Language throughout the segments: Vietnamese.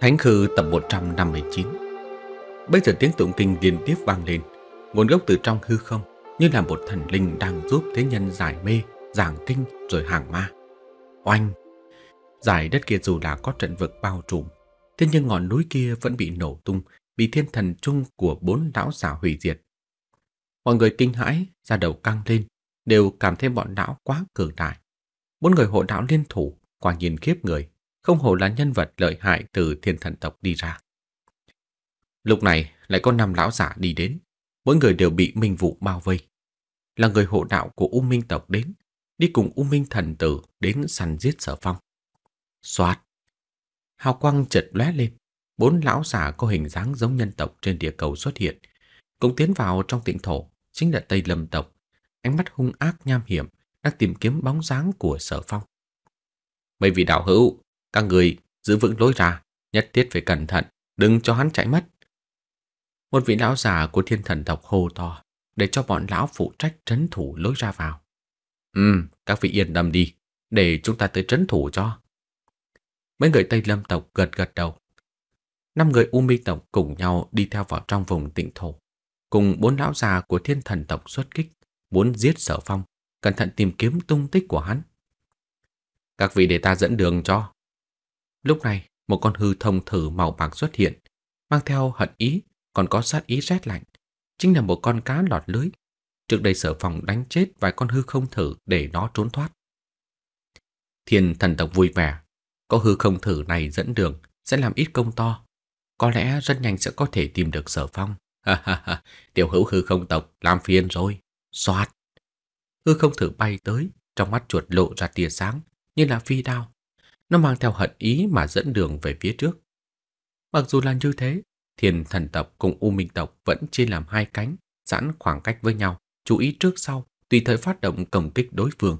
Thánh Khư tập 159 Bây giờ tiếng tụng kinh liên tiếp vang lên Nguồn gốc từ trong hư không Như là một thần linh đang giúp thế nhân giải mê Giảng kinh rồi hàng ma Oanh Giải đất kia dù đã có trận vực bao trùm Thế nhưng ngọn núi kia vẫn bị nổ tung Bị thiên thần chung của bốn lão giả hủy diệt Mọi người kinh hãi ra đầu căng lên Đều cảm thấy bọn lão quá cường đại Bốn người hộ đạo liên thủ Quả nhìn khiếp người không hổ là nhân vật lợi hại từ thiên thần tộc đi ra. Lúc này lại có năm lão giả đi đến, mỗi người đều bị minh vụ bao vây. Là người hộ đạo của U Minh tộc đến, đi cùng U Minh thần tử đến săn giết Sở Phong. Soạt. Hào quang chật lóe lên, bốn lão giả có hình dáng giống nhân tộc trên địa cầu xuất hiện, cũng tiến vào trong tịnh thổ, chính là Tây Lâm tộc, ánh mắt hung ác nham hiểm đang tìm kiếm bóng dáng của Sở Phong. Mấy vị đạo hữu, các người giữ vững lối ra, nhất thiết phải cẩn thận, đừng cho hắn chạy mất. Một vị lão già của thiên thần tộc hô to để cho bọn lão phụ trách trấn thủ lối ra vào. Ừ, các vị yên tâm đi, để chúng ta tới trấn thủ cho. Mấy người Tây Lâm tộc gật gật đầu. Năm người U Mi tộc cùng nhau đi theo vào trong vùng tịnh thổ, cùng bốn lão già của thiên thần tộc xuất kích, muốn giết sở phong, cẩn thận tìm kiếm tung tích của hắn. Các vị để ta dẫn đường cho. Lúc này, một con hư thông thử màu bạc xuất hiện, mang theo hận ý, còn có sát ý rét lạnh. Chính là một con cá lọt lưới. Trước đây sở phòng đánh chết vài con hư không thử để nó trốn thoát. Thiên thần tộc vui vẻ. Có hư không thử này dẫn đường sẽ làm ít công to. Có lẽ rất nhanh sẽ có thể tìm được sở phong. Ha ha ha, tiểu hữu hư không tộc làm phiền rồi. Xoát. Hư không thử bay tới, trong mắt chuột lộ ra tia sáng, như là phi đao, nó mang theo hận ý mà dẫn đường về phía trước. Mặc dù là như thế, thiền thần tộc cùng U Minh tộc vẫn chia làm hai cánh, giãn khoảng cách với nhau, chú ý trước sau, tùy thời phát động công kích đối phương.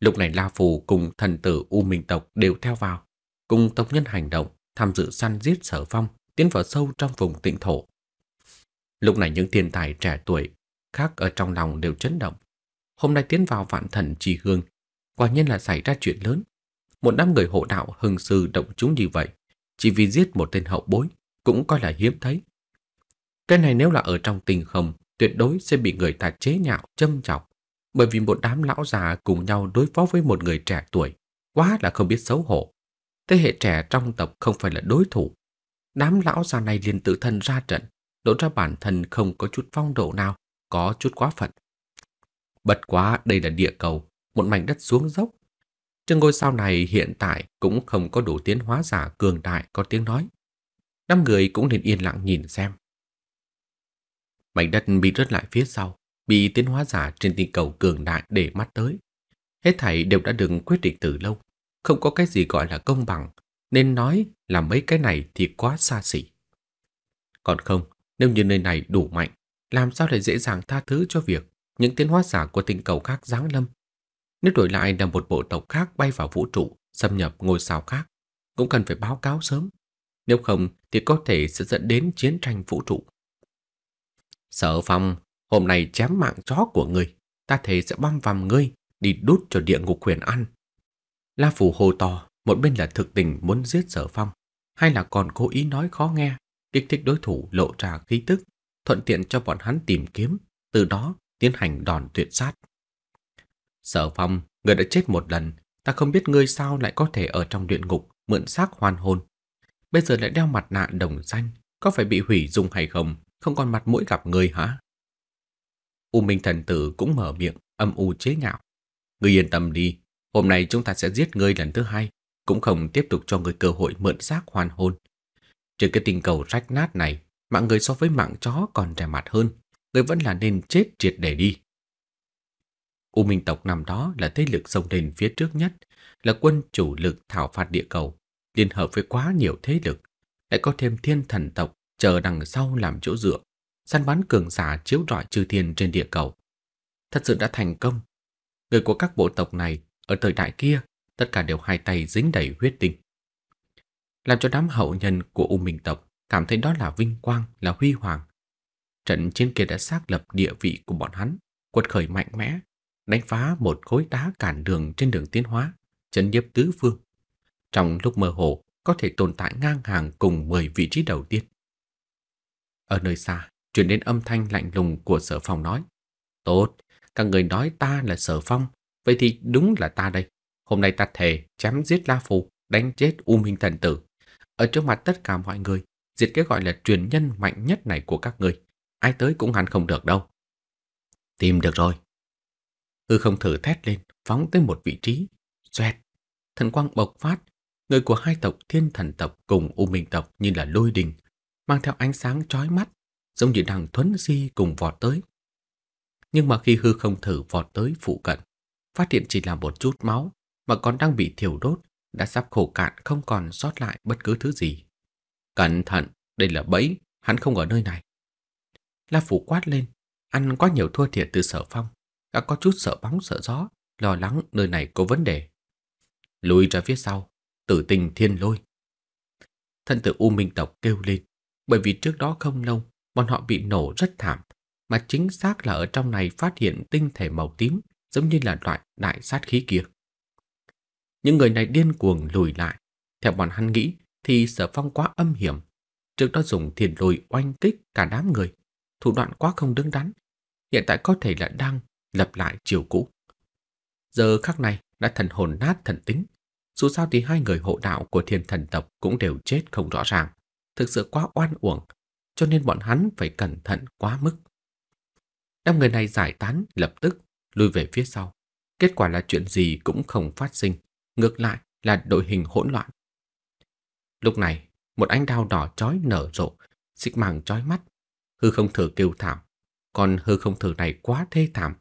Lúc này La Phù cùng thần tử U Minh tộc đều theo vào, cùng tộc nhân hành động, tham dự săn giết sở phong, tiến vào sâu trong vùng tịnh thổ. Lúc này những thiên tài trẻ tuổi khác ở trong lòng đều chấn động. Hôm nay tiến vào vạn thần trì hương, quả nhiên là xảy ra chuyện lớn một đám người hộ đạo hưng sư động chúng như vậy, chỉ vì giết một tên hậu bối cũng coi là hiếm thấy. Cái này nếu là ở trong tình không, tuyệt đối sẽ bị người ta chế nhạo, châm chọc, bởi vì một đám lão già cùng nhau đối phó với một người trẻ tuổi, quá là không biết xấu hổ. Thế hệ trẻ trong tộc không phải là đối thủ. Đám lão già này liền tự thân ra trận, lộ ra bản thân không có chút phong độ nào, có chút quá phận. Bật quá đây là địa cầu, một mảnh đất xuống dốc, Chứ ngôi sao này hiện tại cũng không có đủ tiến hóa giả cường đại có tiếng nói. Năm người cũng nên yên lặng nhìn xem. Mảnh đất bị rớt lại phía sau, bị tiến hóa giả trên tinh cầu cường đại để mắt tới. Hết thảy đều đã được quyết định từ lâu, không có cái gì gọi là công bằng, nên nói là mấy cái này thì quá xa xỉ. Còn không, nếu như nơi này đủ mạnh, làm sao lại dễ dàng tha thứ cho việc những tiến hóa giả của tinh cầu khác giáng lâm nếu đổi lại là một bộ tộc khác bay vào vũ trụ, xâm nhập ngôi sao khác, cũng cần phải báo cáo sớm. Nếu không thì có thể sẽ dẫn đến chiến tranh vũ trụ. Sở phong, hôm nay chém mạng chó của ngươi ta thề sẽ băm vằm ngươi, đi đút cho địa ngục quyền ăn. La Phủ hồ to, một bên là thực tình muốn giết sở phong, hay là còn cố ý nói khó nghe, kích thích đối thủ lộ ra khí tức, thuận tiện cho bọn hắn tìm kiếm, từ đó tiến hành đòn tuyệt sát. Sở phong, người đã chết một lần, ta không biết ngươi sao lại có thể ở trong địa ngục mượn xác hoàn hồn. Bây giờ lại đeo mặt nạ đồng danh, có phải bị hủy dung hay không, không còn mặt mũi gặp ngươi hả? U Minh thần tử cũng mở miệng, âm u chế nhạo. Ngươi yên tâm đi, hôm nay chúng ta sẽ giết ngươi lần thứ hai, cũng không tiếp tục cho ngươi cơ hội mượn xác hoàn hồn. Trên cái tình cầu rách nát này, mạng người so với mạng chó còn rẻ mặt hơn, Người vẫn là nên chết triệt để đi. U Minh tộc năm đó là thế lực xông lên phía trước nhất, là quân chủ lực thảo phạt địa cầu, liên hợp với quá nhiều thế lực, lại có thêm thiên thần tộc chờ đằng sau làm chỗ dựa, săn bắn cường giả chiếu rọi chư thiên trên địa cầu. Thật sự đã thành công. Người của các bộ tộc này ở thời đại kia, tất cả đều hai tay dính đầy huyết tinh. Làm cho đám hậu nhân của U Minh tộc cảm thấy đó là vinh quang, là huy hoàng. Trận chiến kia đã xác lập địa vị của bọn hắn, quật khởi mạnh mẽ, đánh phá một khối đá cản đường trên đường tiến hóa, chấn nhiếp tứ phương. Trong lúc mơ hồ, có thể tồn tại ngang hàng cùng 10 vị trí đầu tiên. Ở nơi xa, truyền đến âm thanh lạnh lùng của Sở Phong nói: "Tốt, các người nói ta là Sở Phong, vậy thì đúng là ta đây. Hôm nay ta thề chém giết La Phù, đánh chết U Minh thần tử, ở trước mặt tất cả mọi người, diệt cái gọi là truyền nhân mạnh nhất này của các người, ai tới cũng ngăn không được đâu." Tìm được rồi. Hư không thử thét lên, phóng tới một vị trí. Xoẹt, thần quang bộc phát, người của hai tộc thiên thần tộc cùng u minh tộc như là lôi đình, mang theo ánh sáng chói mắt, giống như đang thuấn di cùng vọt tới. Nhưng mà khi hư không thử vọt tới phụ cận, phát hiện chỉ là một chút máu mà còn đang bị thiểu đốt, đã sắp khổ cạn không còn sót lại bất cứ thứ gì. Cẩn thận, đây là bẫy, hắn không ở nơi này. La Phủ quát lên, ăn quá nhiều thua thiệt từ sở phong đã có chút sợ bóng sợ gió, lo lắng nơi này có vấn đề. Lùi ra phía sau, tử tình thiên lôi. Thân tử U Minh Tộc kêu lên, bởi vì trước đó không lâu, bọn họ bị nổ rất thảm, mà chính xác là ở trong này phát hiện tinh thể màu tím, giống như là loại đại sát khí kia. Những người này điên cuồng lùi lại, theo bọn hắn nghĩ thì sợ phong quá âm hiểm, trước đó dùng thiên lôi oanh kích cả đám người, thủ đoạn quá không đứng đắn, hiện tại có thể là đang lặp lại chiều cũ. Giờ khắc này đã thần hồn nát thần tính, dù sao thì hai người hộ đạo của thiên thần tộc cũng đều chết không rõ ràng, thực sự quá oan uổng, cho nên bọn hắn phải cẩn thận quá mức. Năm người này giải tán lập tức, lùi về phía sau. Kết quả là chuyện gì cũng không phát sinh, ngược lại là đội hình hỗn loạn. Lúc này, một ánh đao đỏ chói nở rộ, xích màng chói mắt, hư không thừa kêu thảm. Còn hư không thừa này quá thê thảm,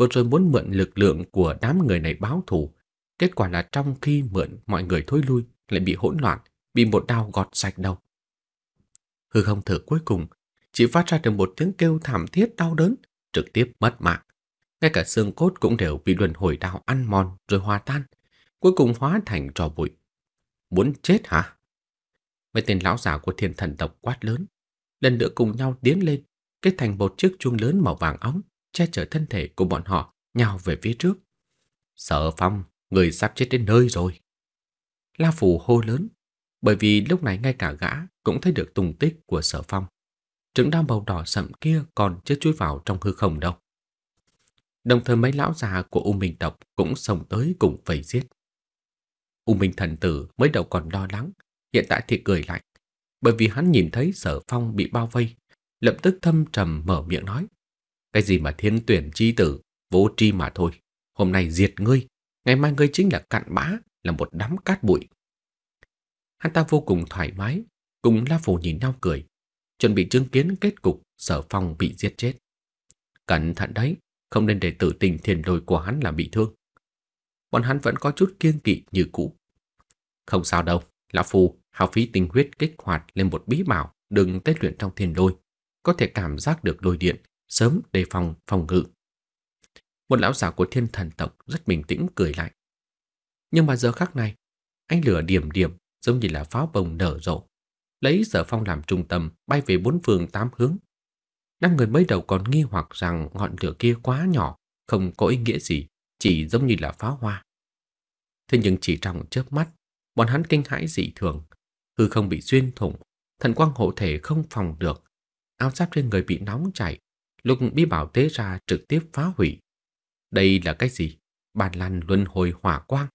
vừa rồi muốn mượn lực lượng của đám người này báo thù, kết quả là trong khi mượn mọi người thối lui lại bị hỗn loạn, bị một đao gọt sạch đầu. Hư không thở cuối cùng chỉ phát ra được một tiếng kêu thảm thiết đau đớn, trực tiếp mất mạng. Ngay cả xương cốt cũng đều bị luân hồi đao ăn mòn rồi hòa tan, cuối cùng hóa thành trò bụi. Muốn chết hả? Mấy tên lão giả của thiên thần tộc quát lớn, lần nữa cùng nhau tiến lên, kết thành một chiếc chuông lớn màu vàng óng, che chở thân thể của bọn họ nhào về phía trước. Sở Phong, người sắp chết đến nơi rồi. La Phù hô lớn, bởi vì lúc này ngay cả gã cũng thấy được tung tích của Sở Phong. Trứng đao màu đỏ sậm kia còn chưa chui vào trong hư không đâu. Đồng thời mấy lão già của U Minh Tộc cũng xông tới cùng vây giết. U Minh Thần Tử mới đầu còn lo lắng, hiện tại thì cười lạnh, bởi vì hắn nhìn thấy Sở Phong bị bao vây, lập tức thâm trầm mở miệng nói. Cái gì mà thiên tuyển chi tử, vô tri mà thôi. Hôm nay diệt ngươi, ngày mai ngươi chính là cặn bã, là một đám cát bụi. Hắn ta vô cùng thoải mái, cùng La Phù nhìn nhau cười, chuẩn bị chứng kiến kết cục sở phong bị giết chết. Cẩn thận đấy, không nên để tử tình thiền đôi của hắn làm bị thương. Bọn hắn vẫn có chút kiên kỵ như cũ. Không sao đâu, Lão Phù hao phí tinh huyết kích hoạt lên một bí bảo đừng tết luyện trong thiền đôi có thể cảm giác được đôi điện, sớm đề phòng phòng ngự. Một lão giả của thiên thần tộc rất bình tĩnh cười lại. Nhưng mà giờ khắc này, ánh lửa điểm điểm giống như là pháo bồng nở rộ, lấy sở phong làm trung tâm bay về bốn phương tám hướng. Năm người mới đầu còn nghi hoặc rằng ngọn lửa kia quá nhỏ, không có ý nghĩa gì, chỉ giống như là pháo hoa. Thế nhưng chỉ trong chớp mắt, bọn hắn kinh hãi dị thường, hư không bị xuyên thủng, thần quang hộ thể không phòng được, áo giáp trên người bị nóng chảy, Lúc bí bảo tế ra trực tiếp phá hủy. Đây là cái gì? Bàn lan luân hồi hỏa quang.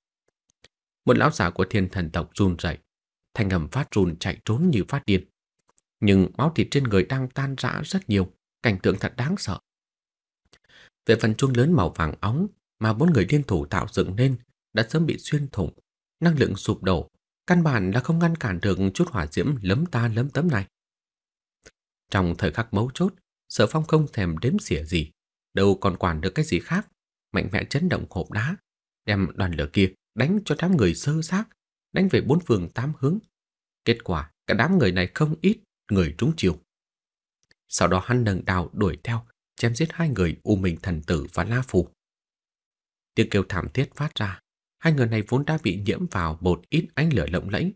Một lão giả của thiên thần tộc run rẩy, thanh âm phát run chạy trốn như phát điên. Nhưng máu thịt trên người đang tan rã rất nhiều, cảnh tượng thật đáng sợ. Về phần chuông lớn màu vàng óng mà bốn người liên thủ tạo dựng nên đã sớm bị xuyên thủng, năng lượng sụp đổ, căn bản là không ngăn cản được chút hỏa diễm lấm ta lấm tấm này. Trong thời khắc mấu chốt, Sở Phong không thèm đếm xỉa gì, đâu còn quản được cái gì khác, mạnh mẽ chấn động hộp đá, đem đoàn lửa kia đánh cho đám người sơ xác, đánh về bốn phương tám hướng. Kết quả, cả đám người này không ít người trúng chiều. Sau đó hắn nâng đào đuổi theo, chém giết hai người U Minh Thần Tử và La Phù. Tiếng kêu thảm thiết phát ra, hai người này vốn đã bị nhiễm vào một ít ánh lửa lộng lẫy,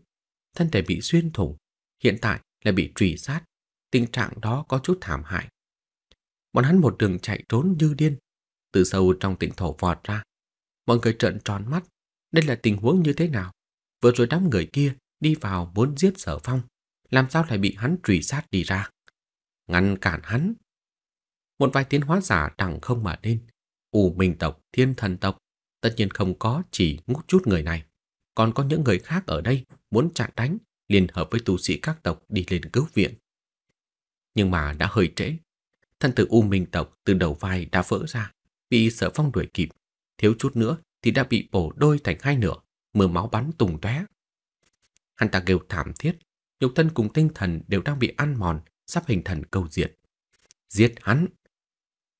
thân thể bị xuyên thủng, hiện tại là bị truy sát, tình trạng đó có chút thảm hại. Bọn hắn một đường chạy trốn như điên, từ sâu trong tỉnh thổ vọt ra. Mọi người trợn tròn mắt, đây là tình huống như thế nào? Vừa rồi đám người kia đi vào muốn giết sở phong, làm sao lại bị hắn truy sát đi ra? Ngăn cản hắn. Một vài tiến hóa giả đằng không mà lên, ù minh tộc, thiên thần tộc, tất nhiên không có chỉ ngút chút người này. Còn có những người khác ở đây muốn chặn đánh, liên hợp với tu sĩ các tộc đi lên cứu viện. Nhưng mà đã hơi trễ, thân tử U Minh Tộc từ đầu vai đã vỡ ra, bị sở phong đuổi kịp, thiếu chút nữa thì đã bị bổ đôi thành hai nửa, mưa máu bắn tung tóe. Hắn ta kêu thảm thiết, nhục thân cùng tinh thần đều đang bị ăn mòn, sắp hình thần câu diệt. Giết hắn!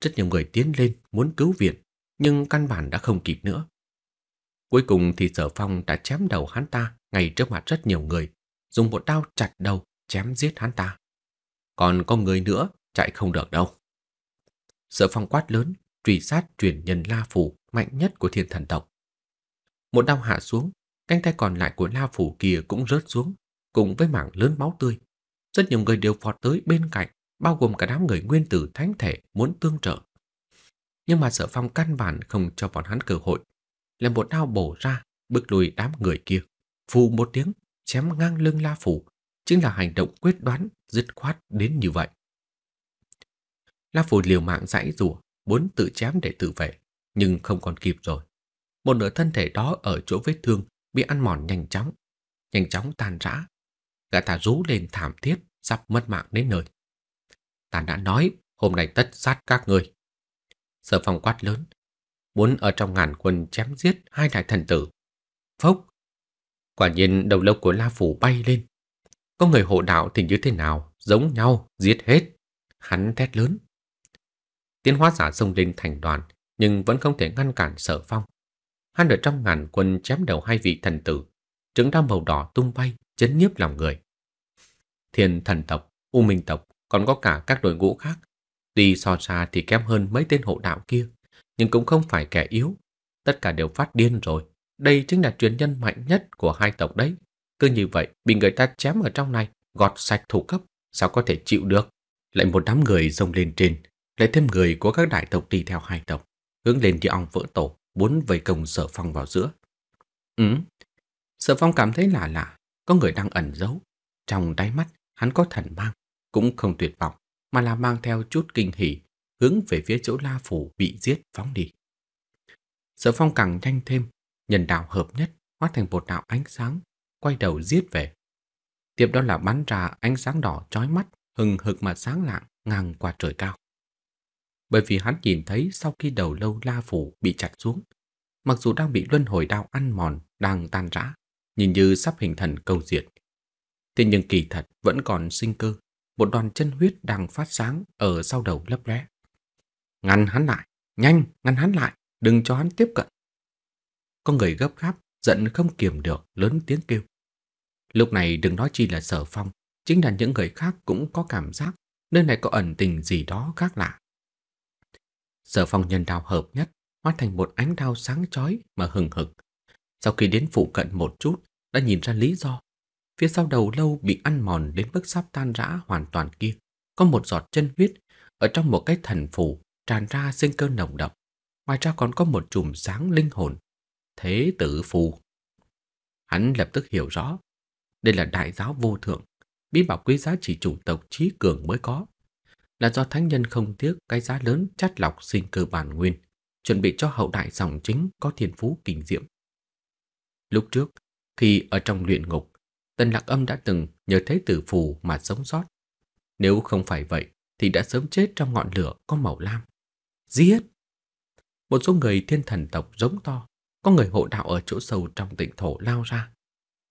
Rất nhiều người tiến lên muốn cứu viện, nhưng căn bản đã không kịp nữa. Cuối cùng thì sở phong đã chém đầu hắn ta ngay trước mặt rất nhiều người, dùng một đao chặt đầu chém giết hắn ta. Còn có người nữa chạy không được đâu. Sở phong quát lớn, truy sát truyền nhân La Phủ mạnh nhất của thiên thần tộc. Một đau hạ xuống, cánh tay còn lại của La Phủ kia cũng rớt xuống, cùng với mảng lớn máu tươi. Rất nhiều người đều phọt tới bên cạnh, bao gồm cả đám người nguyên tử thánh thể muốn tương trợ. Nhưng mà sở phong căn bản không cho bọn hắn cơ hội, là một đao bổ ra, bước lùi đám người kia. Phù một tiếng, chém ngang lưng La Phủ, chính là hành động quyết đoán, dứt khoát đến như vậy. La Phù liều mạng giãy rùa, muốn tự chém để tự vệ, nhưng không còn kịp rồi. Một nửa thân thể đó ở chỗ vết thương bị ăn mòn nhanh chóng, nhanh chóng tan rã. Gã ta rú lên thảm thiết, sắp mất mạng đến nơi. Ta đã nói, hôm nay tất sát các người. Sở phong quát lớn, muốn ở trong ngàn quân chém giết hai đại thần tử. Phốc! Quả nhiên đầu lâu của La Phủ bay lên. Có người hộ đạo thì như thế nào, giống nhau, giết hết. Hắn thét lớn. Tiến hóa giả xông lên thành đoàn, nhưng vẫn không thể ngăn cản sở phong. Hắn ở trong ngàn quân chém đầu hai vị thần tử, trứng đao màu đỏ tung bay, chấn nhiếp lòng người. Thiên thần tộc, U Minh tộc, còn có cả các đội ngũ khác. Tuy so ra thì kém hơn mấy tên hộ đạo kia, nhưng cũng không phải kẻ yếu. Tất cả đều phát điên rồi. Đây chính là truyền nhân mạnh nhất của hai tộc đấy. Cứ như vậy, bị người ta chém ở trong này, gọt sạch thủ cấp, sao có thể chịu được? Lại một đám người xông lên trên, lại thêm người của các đại tộc đi theo hai tộc, hướng lên địa ong vỡ tổ, muốn vây công sở phong vào giữa. Ừ, sở phong cảm thấy lạ lạ, có người đang ẩn giấu. Trong đáy mắt, hắn có thần mang, cũng không tuyệt vọng, mà là mang theo chút kinh hỉ, hướng về phía chỗ la phủ bị giết phóng đi. Sở phong càng nhanh thêm, nhân đạo hợp nhất, hóa thành một đạo ánh sáng, quay đầu giết về. Tiếp đó là bắn ra ánh sáng đỏ chói mắt, hừng hực mà sáng lạng ngang qua trời cao bởi vì hắn nhìn thấy sau khi đầu lâu la phủ bị chặt xuống, mặc dù đang bị luân hồi đao ăn mòn, đang tan rã, nhìn như sắp hình thành câu diệt. Thế nhưng kỳ thật vẫn còn sinh cơ, một đoàn chân huyết đang phát sáng ở sau đầu lấp lóe. Ngăn hắn lại, nhanh, ngăn hắn lại, đừng cho hắn tiếp cận. Có người gấp gáp, giận không kiềm được, lớn tiếng kêu. Lúc này đừng nói chi là sở phong, chính là những người khác cũng có cảm giác nơi này có ẩn tình gì đó khác lạ. Sở phong nhân đao hợp nhất, hóa thành một ánh đao sáng chói mà hừng hực. Sau khi đến phụ cận một chút, đã nhìn ra lý do. Phía sau đầu lâu bị ăn mòn đến mức sắp tan rã hoàn toàn kia. Có một giọt chân huyết ở trong một cái thần phủ tràn ra sinh cơ nồng đậm. Ngoài ra còn có một chùm sáng linh hồn. Thế tử phù. Hắn lập tức hiểu rõ. Đây là đại giáo vô thượng, bí bảo quý giá chỉ chủng tộc trí cường mới có là do thánh nhân không tiếc cái giá lớn chắt lọc sinh cơ bản nguyên, chuẩn bị cho hậu đại dòng chính có thiên phú kinh diệm. Lúc trước, khi ở trong luyện ngục, Tần Lạc Âm đã từng nhờ thế tử phù mà sống sót. Nếu không phải vậy, thì đã sớm chết trong ngọn lửa có màu lam. Giết! Một số người thiên thần tộc giống to, có người hộ đạo ở chỗ sâu trong tỉnh thổ lao ra.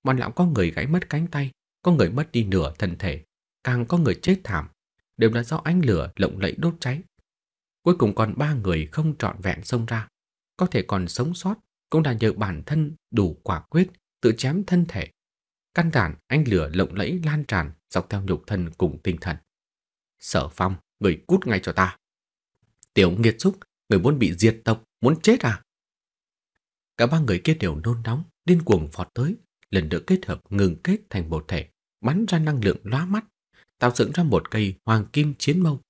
Bọn lão có người gãy mất cánh tay, có người mất đi nửa thân thể, càng có người chết thảm đều là do ánh lửa lộng lẫy đốt cháy. Cuối cùng còn ba người không trọn vẹn xông ra, có thể còn sống sót cũng là nhờ bản thân đủ quả quyết tự chém thân thể. Căn bản ánh lửa lộng lẫy lan tràn dọc theo nhục thân cùng tinh thần. Sở Phong, người cút ngay cho ta. Tiểu nghiệt xúc, người muốn bị diệt tộc, muốn chết à? Cả ba người kia đều nôn nóng, điên cuồng phọt tới, lần nữa kết hợp ngừng kết thành một thể, bắn ra năng lượng lóa mắt, tạo dựng ra một cây hoàng kim chiến mâu.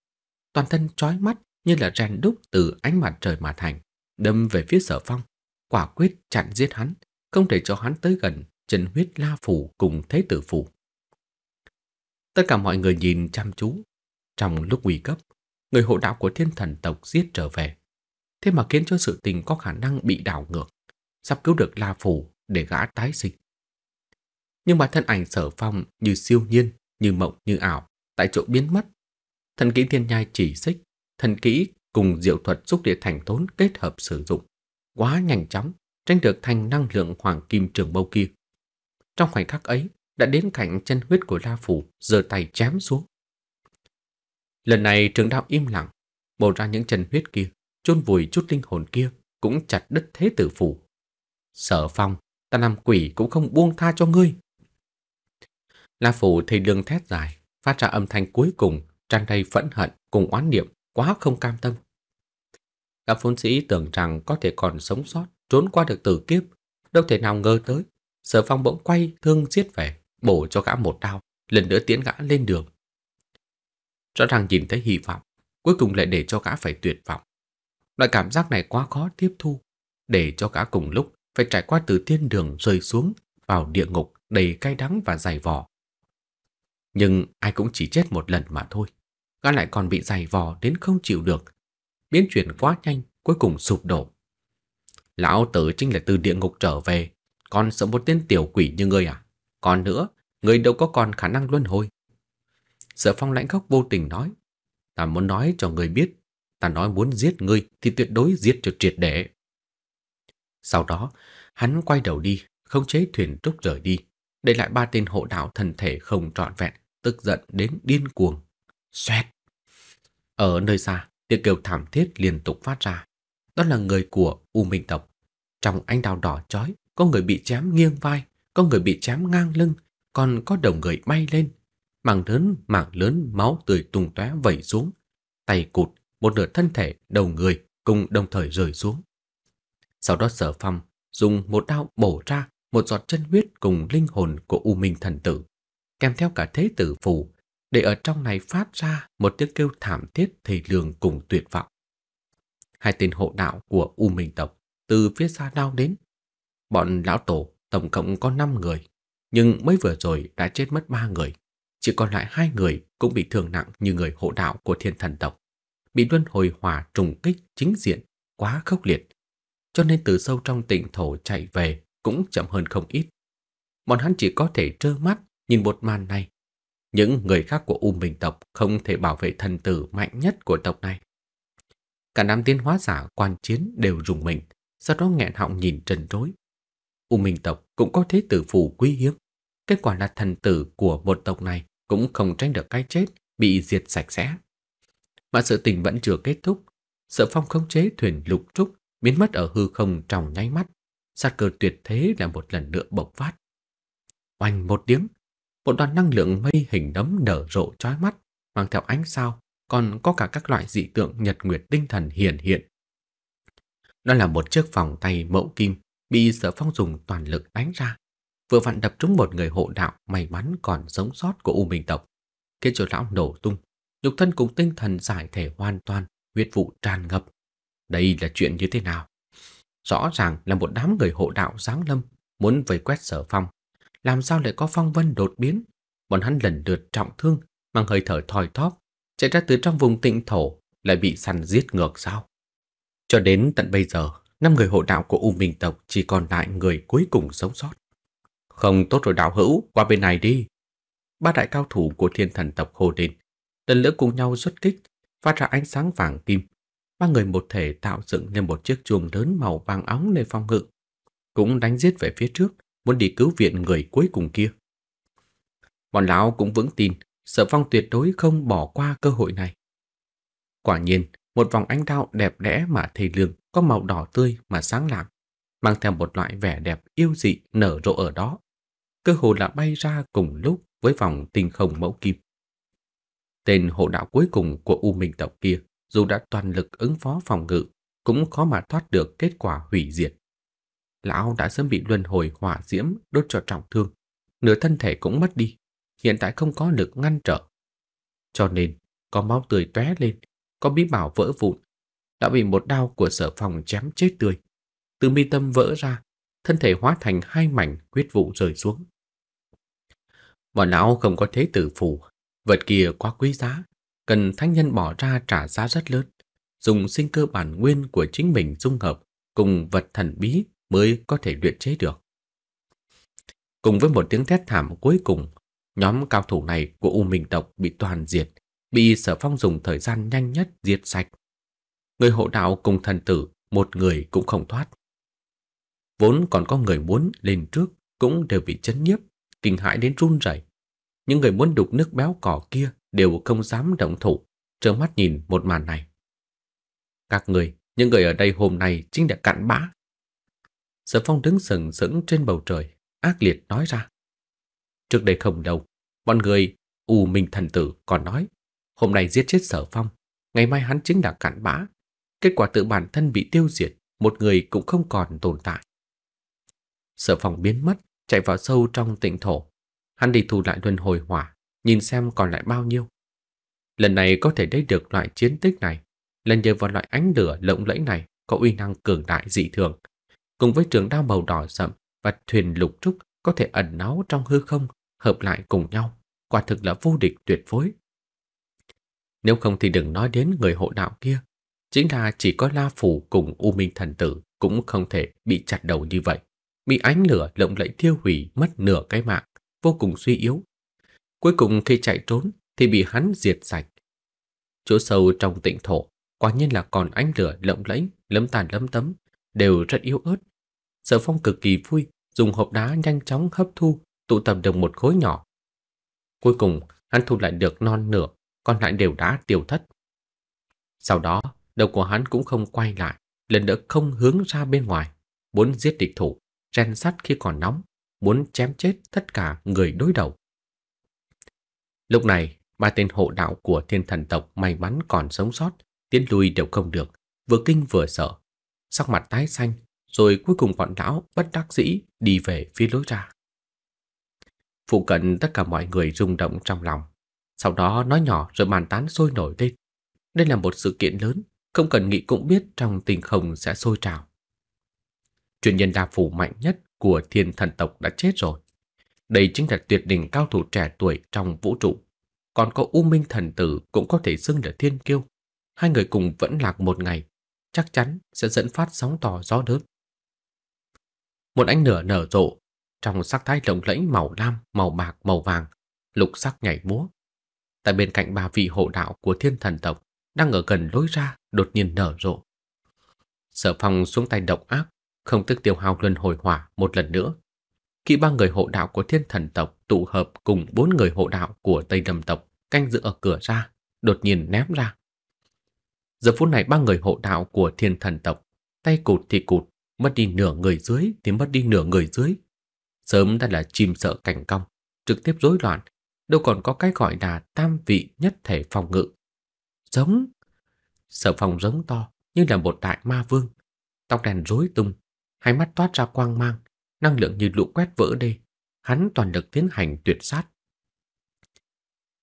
Toàn thân trói mắt như là rèn đúc từ ánh mặt trời mà thành, đâm về phía sở phong, quả quyết chặn giết hắn, không thể cho hắn tới gần trần huyết la phủ cùng thế tử phủ. Tất cả mọi người nhìn chăm chú. Trong lúc nguy cấp, người hộ đạo của thiên thần tộc giết trở về. Thế mà khiến cho sự tình có khả năng bị đảo ngược, sắp cứu được la phủ để gã tái sinh. Nhưng mà thân ảnh sở phong như siêu nhiên như mộng như ảo, tại chỗ biến mất. Thần kỹ thiên nhai chỉ xích, thần kỹ cùng diệu thuật xúc địa thành tốn kết hợp sử dụng. Quá nhanh chóng, tranh được thành năng lượng hoàng kim trường bâu kia. Trong khoảnh khắc ấy, đã đến cạnh chân huyết của La Phủ giơ tay chém xuống. Lần này trường đạo im lặng, bổ ra những chân huyết kia, chôn vùi chút linh hồn kia, cũng chặt đứt thế tử phủ. Sở phong, ta làm quỷ cũng không buông tha cho ngươi. La Phủ thì lương thét dài, phát ra âm thanh cuối cùng, tràn đầy phẫn hận cùng oán niệm, quá không cam tâm. Các vốn sĩ tưởng rằng có thể còn sống sót, trốn qua được tử kiếp, đâu thể nào ngờ tới. Sở phong bỗng quay, thương giết về, bổ cho gã một đao, lần nữa tiến gã lên đường. Rõ ràng nhìn thấy hy vọng, cuối cùng lại để cho gã phải tuyệt vọng. Loại cảm giác này quá khó tiếp thu, để cho gã cùng lúc phải trải qua từ thiên đường rơi xuống vào địa ngục đầy cay đắng và dày vò, nhưng ai cũng chỉ chết một lần mà thôi. Gã lại còn bị dày vò đến không chịu được. Biến chuyển quá nhanh, cuối cùng sụp đổ. Lão tử chính là từ địa ngục trở về. Con sợ một tên tiểu quỷ như ngươi à? Còn nữa, ngươi đâu có còn khả năng luân hồi. sợ phong lãnh khóc vô tình nói. Ta muốn nói cho ngươi biết. Ta nói muốn giết ngươi thì tuyệt đối giết cho triệt để. Sau đó, hắn quay đầu đi, không chế thuyền trúc rời đi, để lại ba tên hộ đạo thần thể không trọn vẹn tức giận đến điên cuồng. Xoẹt! Ở nơi xa, tiếng kêu thảm thiết liên tục phát ra. Đó là người của U Minh Tộc. Trong ánh đào đỏ chói, có người bị chém nghiêng vai, có người bị chém ngang lưng, còn có đầu người bay lên. Mảng lớn, mảng lớn máu tươi tung tóe vẩy xuống. Tay cụt, một nửa thân thể, đầu người cùng đồng thời rơi xuống. Sau đó sở phong dùng một đao bổ ra một giọt chân huyết cùng linh hồn của U Minh thần tử kèm theo cả thế tử phù, để ở trong này phát ra một tiếng kêu thảm thiết thầy lường cùng tuyệt vọng. Hai tên hộ đạo của U Minh tộc từ phía xa lao đến. Bọn lão tổ tổng cộng có 5 người, nhưng mới vừa rồi đã chết mất 3 người, chỉ còn lại hai người cũng bị thương nặng như người hộ đạo của Thiên Thần tộc, bị luân hồi hỏa trùng kích chính diện quá khốc liệt, cho nên từ sâu trong tỉnh thổ chạy về cũng chậm hơn không ít. Bọn hắn chỉ có thể trơ mắt Nhìn một màn này, những người khác của U Minh tộc không thể bảo vệ thần tử mạnh nhất của tộc này. Cả đám tiến hóa giả quan chiến đều rùng mình, sau đó nghẹn họng nhìn trần trối. U Minh tộc cũng có thế tử phù quý hiếm. Kết quả là thần tử của một tộc này cũng không tránh được cái chết, bị diệt sạch sẽ. Mà sự tình vẫn chưa kết thúc. Sợ phong khống chế thuyền lục trúc biến mất ở hư không trong nháy mắt. Sát cơ tuyệt thế là một lần nữa bộc phát. Oanh một tiếng, một đoàn năng lượng mây hình nấm nở rộ trói mắt, mang theo ánh sao, còn có cả các loại dị tượng nhật nguyệt tinh thần hiển hiện. Đó là một chiếc vòng tay mẫu kim bị Sở Phong dùng toàn lực đánh ra, vừa vặn đập trúng một người hộ đạo may mắn còn sống sót của U Minh tộc, khiến cho lão nổ tung, nhục thân cùng tinh thần giải thể hoàn toàn, huyết vụ tràn ngập. Đây là chuyện như thế nào? Rõ ràng là một đám người hộ đạo giáng lâm muốn vây quét Sở Phong làm sao lại có phong vân đột biến. Bọn hắn lần lượt trọng thương, mang hơi thở thoi thóp, chạy ra từ trong vùng tịnh thổ, lại bị săn giết ngược sao. Cho đến tận bây giờ, năm người hộ đạo của U Minh tộc chỉ còn lại người cuối cùng sống sót. Không tốt rồi đạo hữu, qua bên này đi. Ba đại cao thủ của thiên thần tộc Hồ Đình lần lnữa cùng nhau xuất kích, phát ra ánh sáng vàng kim. Ba người một thể tạo dựng nên một chiếc chuông lớn màu vàng óng để phong ngự, cũng đánh giết về phía trước, muốn đi cứu viện người cuối cùng kia. Bọn lão cũng vững tin sợ Phong tuyệt đối không bỏ qua cơ hội này. Quả nhiên, một vòng ánh đao đẹp đẽ mà thầy lương có màu đỏ tươi mà sáng lạc, mang theo một loại vẻ đẹp yêu dị nở rộ ở đó. Cơ hồ là bay ra cùng lúc với vòng tinh không mẫu kim. Tên hộ đạo cuối cùng của U Minh tộc kia, dù đã toàn lực ứng phó phòng ngự, cũng khó mà thoát được kết quả hủy diệt lão đã sớm bị luân hồi hỏa diễm đốt cho trọng thương, nửa thân thể cũng mất đi, hiện tại không có lực ngăn trở. Cho nên, có máu tươi tóe lên, có bí bảo vỡ vụn, đã bị một đao của sở phòng chém chết tươi. Từ mi tâm vỡ ra, thân thể hóa thành hai mảnh huyết vụ rơi xuống. Bọn lão không có thế tử phủ vật kia quá quý giá, cần thánh nhân bỏ ra trả giá rất lớn, dùng sinh cơ bản nguyên của chính mình dung hợp cùng vật thần bí mới có thể luyện chế được. Cùng với một tiếng thét thảm cuối cùng, nhóm cao thủ này của U Minh tộc bị toàn diệt, bị Sở Phong dùng thời gian nhanh nhất diệt sạch. Người hộ đạo cùng thần tử, một người cũng không thoát. Vốn còn có người muốn lên trước cũng đều bị chấn nhiếp, kinh hãi đến run rẩy. Những người muốn đục nước béo cỏ kia đều không dám động thủ, trơ mắt nhìn một màn này. Các người, những người ở đây hôm nay chính là cặn bã, Sở Phong đứng sừng sững trên bầu trời, ác liệt nói ra. Trước đây không đâu, bọn người U Minh Thần Tử còn nói, hôm nay giết chết Sở Phong, ngày mai hắn chính là cản bã. Kết quả tự bản thân bị tiêu diệt, một người cũng không còn tồn tại. Sở Phong biến mất, chạy vào sâu trong tịnh thổ. Hắn đi thu lại luân hồi hỏa, nhìn xem còn lại bao nhiêu. Lần này có thể lấy được loại chiến tích này, lần nhờ vào loại ánh lửa lộng lẫy này có uy năng cường đại dị thường, cùng với trường đao màu đỏ sậm và thuyền lục trúc có thể ẩn náu trong hư không hợp lại cùng nhau, quả thực là vô địch tuyệt phối. Nếu không thì đừng nói đến người hộ đạo kia, chính là chỉ có La phủ cùng U Minh thần tử cũng không thể bị chặt đầu như vậy, bị ánh lửa lộng lẫy thiêu hủy mất nửa cái mạng, vô cùng suy yếu. Cuối cùng khi chạy trốn thì bị hắn diệt sạch. Chỗ sâu trong tịnh thổ, quả nhiên là còn ánh lửa lộng lẫy, lấm tàn lấm tấm, đều rất yếu ớt, Sở Phong cực kỳ vui, dùng hộp đá nhanh chóng hấp thu, tụ tập được một khối nhỏ. Cuối cùng, hắn thu lại được non nửa, còn lại đều đã tiêu thất. Sau đó, đầu của hắn cũng không quay lại, lần nữa không hướng ra bên ngoài, muốn giết địch thủ, rèn sắt khi còn nóng, muốn chém chết tất cả người đối đầu. Lúc này, ba tên hộ đạo của thiên thần tộc may mắn còn sống sót, tiến lui đều không được, vừa kinh vừa sợ. Sắc mặt tái xanh, rồi cuối cùng bọn lão bất đắc dĩ đi về phía lối ra. Phụ cận tất cả mọi người rung động trong lòng, sau đó nói nhỏ rồi bàn tán sôi nổi lên. Đây là một sự kiện lớn, không cần nghĩ cũng biết trong tình không sẽ sôi trào. Truyền nhân đa phủ mạnh nhất của thiên thần tộc đã chết rồi. Đây chính là tuyệt đỉnh cao thủ trẻ tuổi trong vũ trụ. Còn có U Minh thần tử cũng có thể xưng là thiên kiêu. Hai người cùng vẫn lạc một ngày, chắc chắn sẽ dẫn phát sóng to gió lớn một ánh nửa nở rộ, trong sắc thái lộng lẫy màu lam, màu bạc, màu vàng, lục sắc nhảy múa. Tại bên cạnh ba vị hộ đạo của thiên thần tộc đang ở gần lối ra đột nhiên nở rộ. Sở phong xuống tay độc ác, không tức tiêu hao luân hồi hỏa một lần nữa. Khi ba người hộ đạo của thiên thần tộc tụ hợp cùng bốn người hộ đạo của Tây Đầm tộc canh giữ ở cửa ra, đột nhiên ném ra. Giờ phút này ba người hộ đạo của thiên thần tộc, tay cụt thì cụt, mất đi nửa người dưới thì mất đi nửa người dưới. Sớm đã là chim sợ cảnh cong, trực tiếp rối loạn, đâu còn có cái gọi là tam vị nhất thể phòng ngự. Giống! Sở phòng giống to như là một đại ma vương, tóc đèn rối tung, hai mắt toát ra quang mang, năng lượng như lũ quét vỡ đê, hắn toàn lực tiến hành tuyệt sát.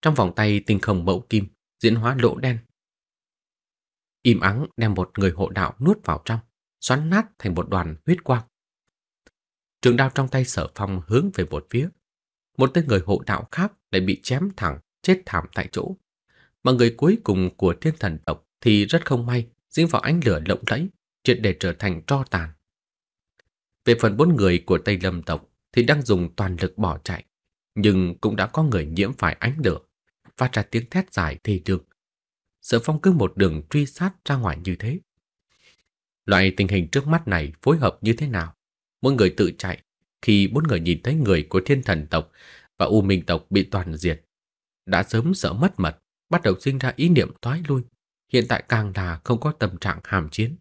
Trong vòng tay tinh không mẫu kim diễn hóa lỗ đen. Im ắng đem một người hộ đạo nuốt vào trong xoắn nát thành một đoàn huyết quang. Trường đao trong tay sở phong hướng về một phía. Một tên người hộ đạo khác lại bị chém thẳng, chết thảm tại chỗ. Mà người cuối cùng của thiên thần tộc thì rất không may, dính vào ánh lửa lộng lẫy, triệt để trở thành tro tàn. Về phần bốn người của Tây Lâm tộc thì đang dùng toàn lực bỏ chạy, nhưng cũng đã có người nhiễm phải ánh lửa, phát ra tiếng thét dài thì lương. Sở Phong cứ một đường truy sát ra ngoài như thế. Loại tình hình trước mắt này phối hợp như thế nào? Mỗi người tự chạy khi bốn người nhìn thấy người của thiên thần tộc và u minh tộc bị toàn diệt. Đã sớm sợ mất mật, bắt đầu sinh ra ý niệm thoái lui. Hiện tại càng là không có tâm trạng hàm chiến.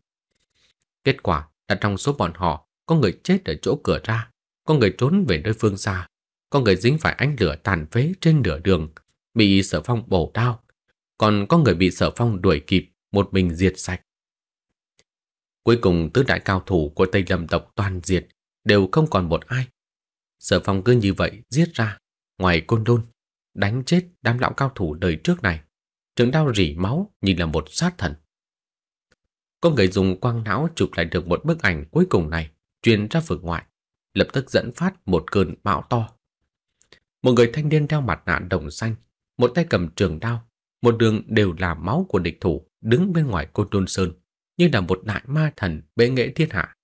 Kết quả là trong số bọn họ có người chết ở chỗ cửa ra, có người trốn về nơi phương xa, có người dính phải ánh lửa tàn phế trên nửa đường, bị sở phong bổ đao. Còn có người bị sở phong đuổi kịp, một mình diệt sạch. Cuối cùng tứ đại cao thủ của Tây Lâm tộc toàn diệt, đều không còn một ai. Sở phong cứ như vậy giết ra, ngoài côn đôn, đánh chết đám lão cao thủ đời trước này. Trường đau rỉ máu như là một sát thần. Có người dùng quang não chụp lại được một bức ảnh cuối cùng này, truyền ra vực ngoại, lập tức dẫn phát một cơn bão to. Một người thanh niên đeo mặt nạ đồng xanh, một tay cầm trường đao, một đường đều là máu của địch thủ đứng bên ngoài côn đôn sơn như là một đại ma thần bệ nghệ thiên hạ.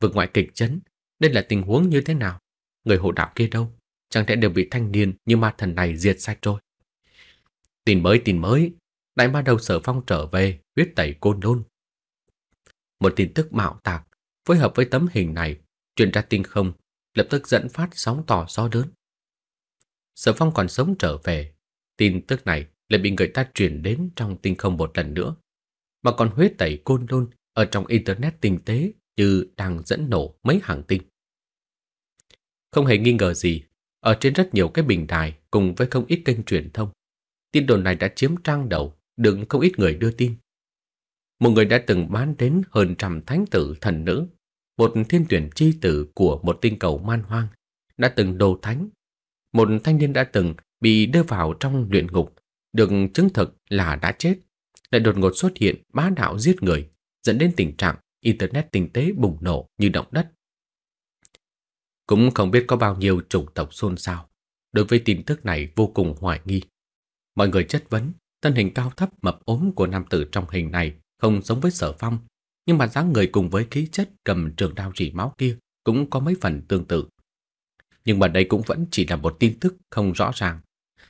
Vực ngoại kịch chấn, đây là tình huống như thế nào? Người hộ đạo kia đâu? Chẳng thể đều bị thanh niên như ma thần này diệt sạch rồi? Tin mới, tin mới, đại ma đầu sở phong trở về, huyết tẩy côn đôn. Một tin tức mạo tạc, phối hợp với tấm hình này, truyền ra tinh không, lập tức dẫn phát sóng tỏ gió đớn. Sở phong còn sống trở về, tin tức này lại bị người ta truyền đến trong tinh không một lần nữa mà còn Huế tẩy côn lôn ở trong Internet tinh tế như đang dẫn nổ mấy hàng tinh. Không hề nghi ngờ gì, ở trên rất nhiều cái bình đài cùng với không ít kênh truyền thông, tin đồn này đã chiếm trang đầu, được không ít người đưa tin. Một người đã từng bán đến hơn trăm thánh tử thần nữ, một thiên tuyển chi tử của một tinh cầu man hoang, đã từng đồ thánh. Một thanh niên đã từng bị đưa vào trong luyện ngục, được chứng thực là đã chết lại đột ngột xuất hiện bá đạo giết người, dẫn đến tình trạng Internet tinh tế bùng nổ như động đất. Cũng không biết có bao nhiêu chủng tộc xôn xao, đối với tin tức này vô cùng hoài nghi. Mọi người chất vấn, thân hình cao thấp mập ốm của nam tử trong hình này không giống với sở phong, nhưng mà dáng người cùng với khí chất cầm trường đao rỉ máu kia cũng có mấy phần tương tự. Nhưng mà đây cũng vẫn chỉ là một tin tức không rõ ràng.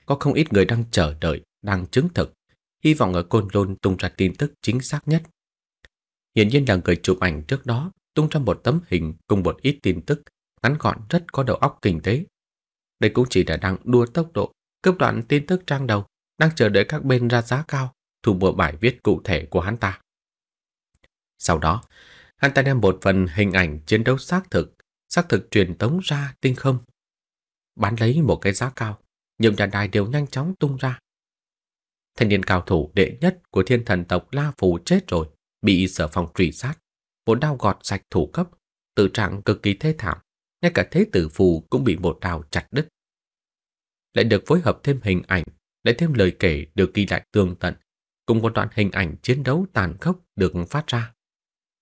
Có không ít người đang chờ đợi, đang chứng thực hy vọng ở Côn Lôn tung ra tin tức chính xác nhất. Hiển nhiên là người chụp ảnh trước đó tung ra một tấm hình cùng một ít tin tức ngắn gọn rất có đầu óc kinh tế. Đây cũng chỉ là đang đua tốc độ, cướp đoạn tin tức trang đầu, đang chờ đợi các bên ra giá cao, thu mua bài viết cụ thể của hắn ta. Sau đó, hắn ta đem một phần hình ảnh chiến đấu xác thực, xác thực truyền tống ra tinh không. Bán lấy một cái giá cao, nhiều nhà đài đều nhanh chóng tung ra, thanh niên cao thủ đệ nhất của thiên thần tộc La Phù chết rồi, bị sở phòng truy sát, vốn đau gọt sạch thủ cấp, tự trạng cực kỳ thê thảm, ngay cả thế tử phù cũng bị một đao chặt đứt. Lại được phối hợp thêm hình ảnh, lại thêm lời kể được ghi lại tường tận, cùng một đoạn hình ảnh chiến đấu tàn khốc được phát ra,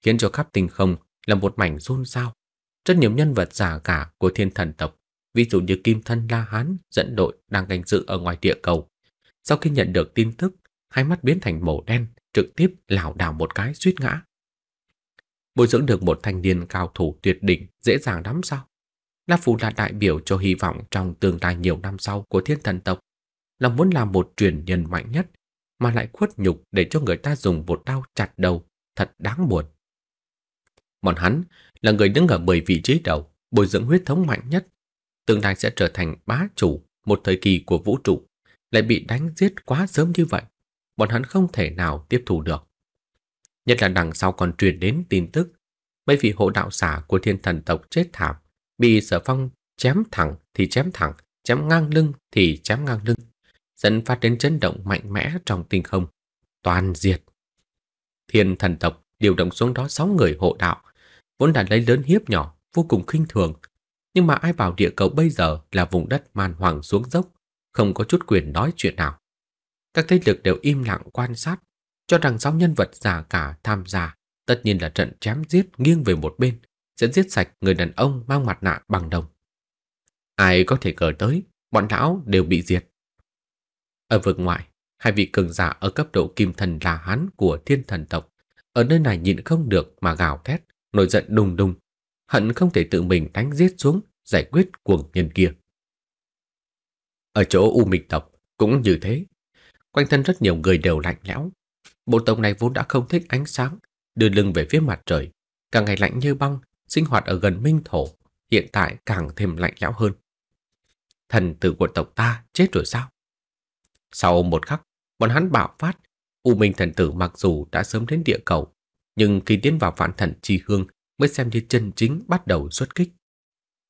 khiến cho khắp tinh không là một mảnh xôn xao. Rất nhiều nhân vật giả cả của thiên thần tộc, ví dụ như Kim Thân La Hán dẫn đội đang canh dự ở ngoài địa cầu, sau khi nhận được tin tức, hai mắt biến thành màu đen, trực tiếp lảo đảo một cái suýt ngã. Bồi dưỡng được một thanh niên cao thủ tuyệt đỉnh dễ dàng lắm sao? La Phù là đại biểu cho hy vọng trong tương lai nhiều năm sau của thiên thần tộc, là muốn làm một truyền nhân mạnh nhất mà lại khuất nhục để cho người ta dùng bột đao chặt đầu, thật đáng buồn. Bọn hắn là người đứng ở 10 vị trí đầu, bồi dưỡng huyết thống mạnh nhất, tương lai sẽ trở thành bá chủ một thời kỳ của vũ trụ lại bị đánh giết quá sớm như vậy, bọn hắn không thể nào tiếp thu được. Nhất là đằng sau còn truyền đến tin tức mấy vị hộ đạo giả của thiên thần tộc chết thảm, bị sở phong chém thẳng thì chém thẳng, chém ngang lưng thì chém ngang lưng, dẫn phát đến chấn động mạnh mẽ trong tinh không, toàn diệt. Thiên thần tộc điều động xuống đó sáu người hộ đạo, vốn đã lấy lớn hiếp nhỏ, vô cùng khinh thường, nhưng mà ai bảo địa cầu bây giờ là vùng đất man hoàng xuống dốc, không có chút quyền nói chuyện nào. Các thế lực đều im lặng quan sát, cho rằng sáu nhân vật già cả tham gia, tất nhiên là trận chém giết nghiêng về một bên, sẽ giết sạch người đàn ông mang mặt nạ bằng đồng. Ai có thể ngờ tới, bọn lão đều bị diệt. Ở vực ngoại, hai vị cường giả ở cấp độ kim thần là hán của thiên thần tộc, ở nơi này nhịn không được mà gào thét, nổi giận đùng đùng, hận không thể tự mình đánh giết xuống giải quyết cuồng nhân kia. Ở chỗ U Minh Tộc cũng như thế. Quanh thân rất nhiều người đều lạnh lẽo. Bộ tộc này vốn đã không thích ánh sáng, đưa lưng về phía mặt trời, càng ngày lạnh như băng, sinh hoạt ở gần minh thổ, hiện tại càng thêm lạnh lẽo hơn. Thần tử của tộc ta chết rồi sao? Sau một khắc, bọn hắn bạo phát, U Minh thần tử mặc dù đã sớm đến địa cầu, nhưng khi tiến vào vạn thần chi hương mới xem như chân chính bắt đầu xuất kích.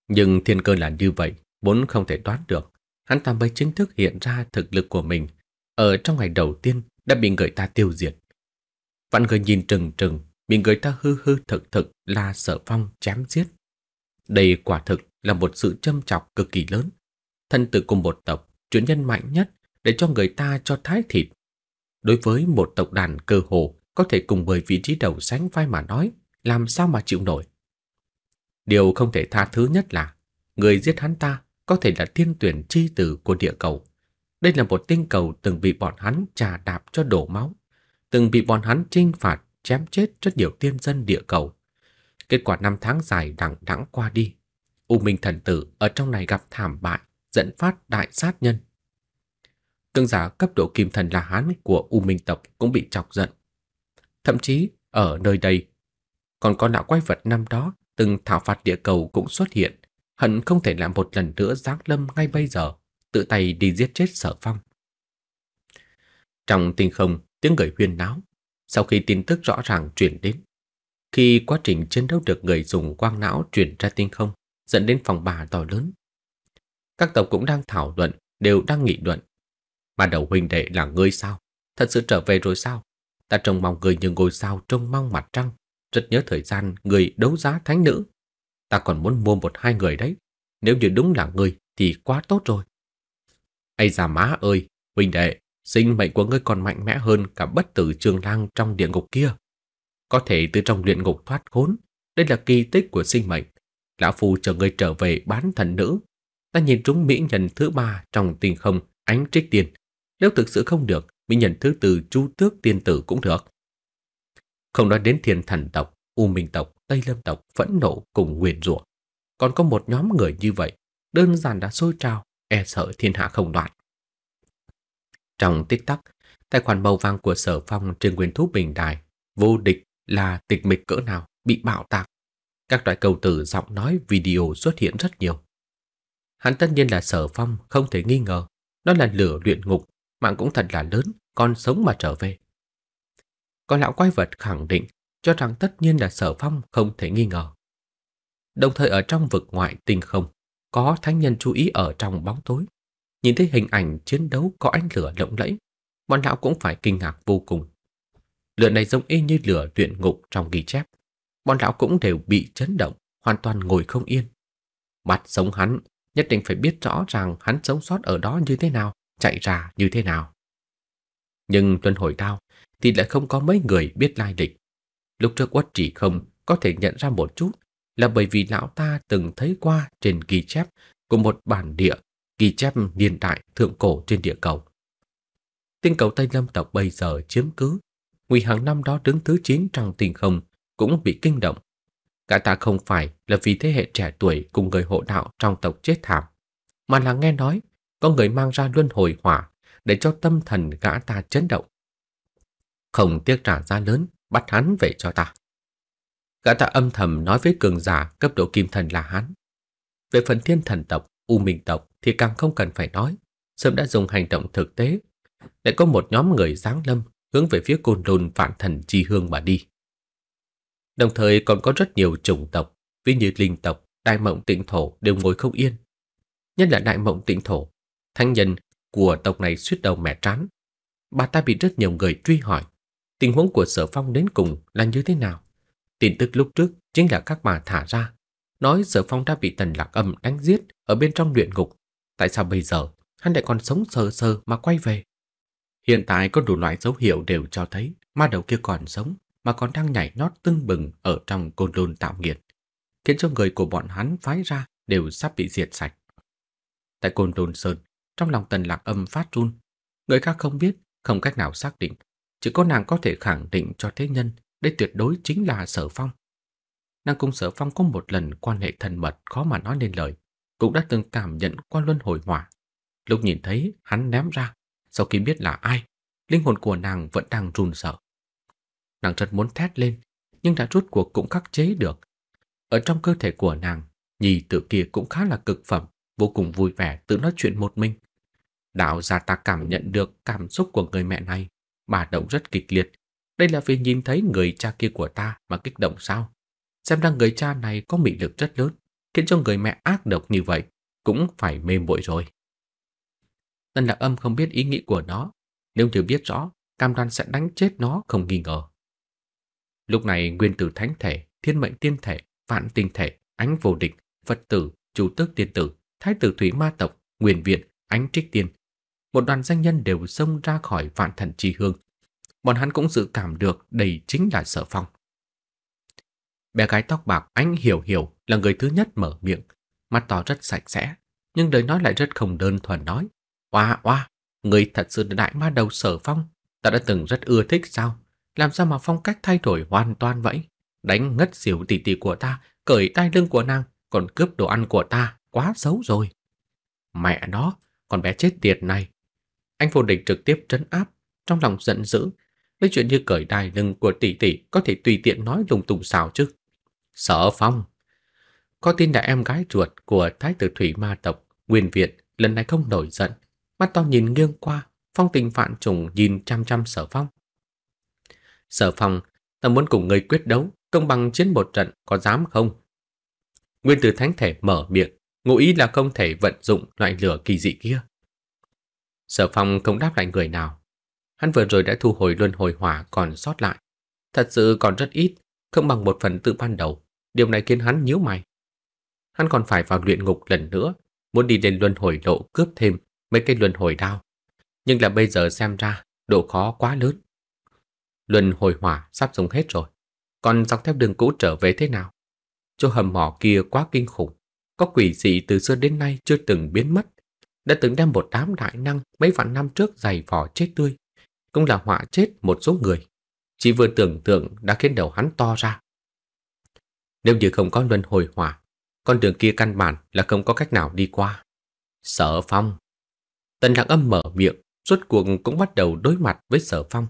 Nhưng thiên cơ là như vậy, vốn không thể đoán được hắn ta mới chính thức hiện ra thực lực của mình. Ở trong ngày đầu tiên đã bị người ta tiêu diệt. Vạn người nhìn trừng trừng, bị người ta hư hư thực thực là sở phong chém giết. Đây quả thực là một sự châm chọc cực kỳ lớn. Thân tử cùng một tộc, chuyện nhân mạnh nhất để cho người ta cho thái thịt. Đối với một tộc đàn cơ hồ có thể cùng bởi vị trí đầu sánh vai mà nói, làm sao mà chịu nổi. Điều không thể tha thứ nhất là người giết hắn ta có thể là thiên tuyển chi tử của địa cầu. Đây là một tinh cầu từng bị bọn hắn trà đạp cho đổ máu, từng bị bọn hắn trinh phạt, chém chết rất nhiều tiên dân địa cầu. Kết quả năm tháng dài đằng đẵng qua đi, U Minh thần tử ở trong này gặp thảm bại, dẫn phát đại sát nhân. Tương giả cấp độ kim thần là hán của U Minh tộc cũng bị chọc giận. Thậm chí ở nơi đây, còn có lão quái vật năm đó từng thảo phạt địa cầu cũng xuất hiện hận không thể làm một lần nữa giác lâm ngay bây giờ, tự tay đi giết chết Sở Phong. Trong tinh không, tiếng người huyên náo, sau khi tin tức rõ ràng truyền đến, khi quá trình chiến đấu được người dùng quang não truyền ra tinh không, dẫn đến phòng bà to lớn. Các tộc cũng đang thảo luận, đều đang nghị luận. Mà đầu huynh đệ là ngươi sao? Thật sự trở về rồi sao? Ta trông mong người như ngôi sao trông mong mặt trăng. Rất nhớ thời gian người đấu giá thánh nữ. Ta còn muốn mua một hai người đấy. Nếu như đúng là người thì quá tốt rồi. Ây già má ơi, huynh đệ, sinh mệnh của ngươi còn mạnh mẽ hơn cả bất tử trường lang trong địa ngục kia. Có thể từ trong luyện ngục thoát khốn, đây là kỳ tích của sinh mệnh. Lão Phu chờ ngươi trở về bán thần nữ. Ta nhìn trúng mỹ nhân thứ ba trong tình không ánh trích tiền. Nếu thực sự không được, mỹ nhân thứ tư chu tước tiên tử cũng được. Không nói đến thiên thần tộc, u minh tộc, Tây Lâm Tộc phẫn nộ cùng nguyền rủa. Còn có một nhóm người như vậy, đơn giản đã sôi trao e sợ thiên hạ không đoạn. Trong tích tắc, tài khoản màu vàng của sở phong trên nguyên thú bình đài, vô địch là tịch mịch cỡ nào bị bạo tạc. Các loại cầu từ giọng nói video xuất hiện rất nhiều. Hắn tất nhiên là sở phong, không thể nghi ngờ. đó là lửa luyện ngục, mạng cũng thật là lớn, còn sống mà trở về. Có lão quái vật khẳng định cho rằng tất nhiên là Sở Phong không thể nghi ngờ. Đồng thời ở trong vực ngoại tinh không, có thánh nhân chú ý ở trong bóng tối, nhìn thấy hình ảnh chiến đấu có ánh lửa lộng lẫy, bọn lão cũng phải kinh ngạc vô cùng. Lửa này giống y như lửa luyện ngục trong ghi chép, bọn lão cũng đều bị chấn động, hoàn toàn ngồi không yên. Bắt sống hắn, nhất định phải biết rõ rằng hắn sống sót ở đó như thế nào, chạy ra như thế nào. Nhưng tuần hồi đao thì lại không có mấy người biết lai lịch Lúc trước quất chỉ không có thể nhận ra một chút là bởi vì lão ta từng thấy qua trên ghi chép của một bản địa, ghi chép niên đại thượng cổ trên địa cầu. Tinh cầu Tây Lâm tộc bây giờ chiếm cứ, Ngụy hàng năm đó đứng thứ 9 trong tình không cũng bị kinh động. Cả ta không phải là vì thế hệ trẻ tuổi cùng người hộ đạo trong tộc chết thảm, mà là nghe nói có người mang ra luân hồi hỏa để cho tâm thần gã ta chấn động. Không tiếc trả giá lớn, bắt hắn về cho ta. Gã ta âm thầm nói với cường giả cấp độ kim thần là hắn. Về phần thiên thần tộc, u minh tộc thì càng không cần phải nói, sớm đã dùng hành động thực tế. Lại có một nhóm người giáng lâm hướng về phía côn lôn vạn thần chi hương mà đi. Đồng thời còn có rất nhiều chủng tộc, ví như linh tộc, đại mộng tịnh thổ đều ngồi không yên. Nhất là đại mộng tịnh thổ, thanh nhân của tộc này suýt đầu mẻ trán. Bà ta bị rất nhiều người truy hỏi tình huống của sở phong đến cùng là như thế nào. Tin tức lúc trước chính là các bà thả ra, nói sở phong đã bị tần lạc âm đánh giết ở bên trong luyện ngục. Tại sao bây giờ hắn lại còn sống sờ sờ mà quay về? Hiện tại có đủ loại dấu hiệu đều cho thấy ma đầu kia còn sống mà còn đang nhảy nhót tưng bừng ở trong côn lôn tạo nghiệt, khiến cho người của bọn hắn phái ra đều sắp bị diệt sạch. Tại côn lôn sơn, trong lòng tần lạc âm phát run, người khác không biết, không cách nào xác định chỉ có nàng có thể khẳng định cho thế nhân đây tuyệt đối chính là Sở Phong. Nàng cùng Sở Phong có một lần quan hệ thân mật khó mà nói nên lời, cũng đã từng cảm nhận qua luân hồi hỏa. Lúc nhìn thấy hắn ném ra, sau khi biết là ai, linh hồn của nàng vẫn đang run sợ. Nàng rất muốn thét lên, nhưng đã rút cuộc cũng khắc chế được. Ở trong cơ thể của nàng, nhì tự kia cũng khá là cực phẩm, vô cùng vui vẻ tự nói chuyện một mình. Đạo gia ta cảm nhận được cảm xúc của người mẹ này bà động rất kịch liệt. Đây là vì nhìn thấy người cha kia của ta mà kích động sao? Xem ra người cha này có mị lực rất lớn, khiến cho người mẹ ác độc như vậy cũng phải mê muội rồi. Tân Lạc Âm không biết ý nghĩ của nó, nếu như biết rõ, cam đoan sẽ đánh chết nó không nghi ngờ. Lúc này nguyên tử thánh thể, thiên mệnh tiên thể, vạn tinh thể, ánh vô địch, Phật tử, chủ tước tiên tử, thái tử thủy ma tộc, nguyên viện, ánh trích tiên, một đoàn danh nhân đều xông ra khỏi vạn thần chi hương. Bọn hắn cũng dự cảm được đây chính là sở phong. Bé gái tóc bạc ánh hiểu hiểu là người thứ nhất mở miệng, mặt tỏ rất sạch sẽ, nhưng lời nói lại rất không đơn thuần nói. Oa oa, người thật sự đại ma đầu sở phong, ta đã từng rất ưa thích sao? Làm sao mà phong cách thay đổi hoàn toàn vậy? Đánh ngất xỉu tỷ tỷ của ta, cởi tay lưng của nàng, còn cướp đồ ăn của ta, quá xấu rồi. Mẹ nó, con bé chết tiệt này, anh vô địch trực tiếp trấn áp, trong lòng giận dữ, lấy chuyện như cởi đai lưng của tỷ tỷ có thể tùy tiện nói lung tung xào chứ. Sở Phong, có tin là em gái ruột của thái tử thủy ma tộc, Nguyên Việt lần này không nổi giận, mắt to nhìn nghiêng qua, phong tình vạn trùng nhìn chăm chăm Sở Phong. Sở Phong, ta muốn cùng người quyết đấu, công bằng chiến một trận, có dám không? Nguyên tử thánh thể mở miệng, ngụ ý là không thể vận dụng loại lửa kỳ dị kia. Sở Phong không đáp lại người nào. Hắn vừa rồi đã thu hồi luân hồi hỏa còn sót lại. Thật sự còn rất ít, không bằng một phần tự ban đầu. Điều này khiến hắn nhíu mày. Hắn còn phải vào luyện ngục lần nữa, muốn đi đến luân hồi độ cướp thêm mấy cái luân hồi đao. Nhưng là bây giờ xem ra độ khó quá lớn. Luân hồi hỏa sắp dùng hết rồi. Còn dọc theo đường cũ trở về thế nào? Chỗ hầm mỏ kia quá kinh khủng. Có quỷ dị từ xưa đến nay chưa từng biến mất đã từng đem một đám đại năng mấy vạn năm trước giày vò chết tươi, cũng là họa chết một số người. Chỉ vừa tưởng tượng đã khiến đầu hắn to ra. Nếu như không có luân hồi hỏa, con đường kia căn bản là không có cách nào đi qua. Sở Phong Tần Lặng Âm mở miệng, rốt cuộc cũng bắt đầu đối mặt với Sở Phong.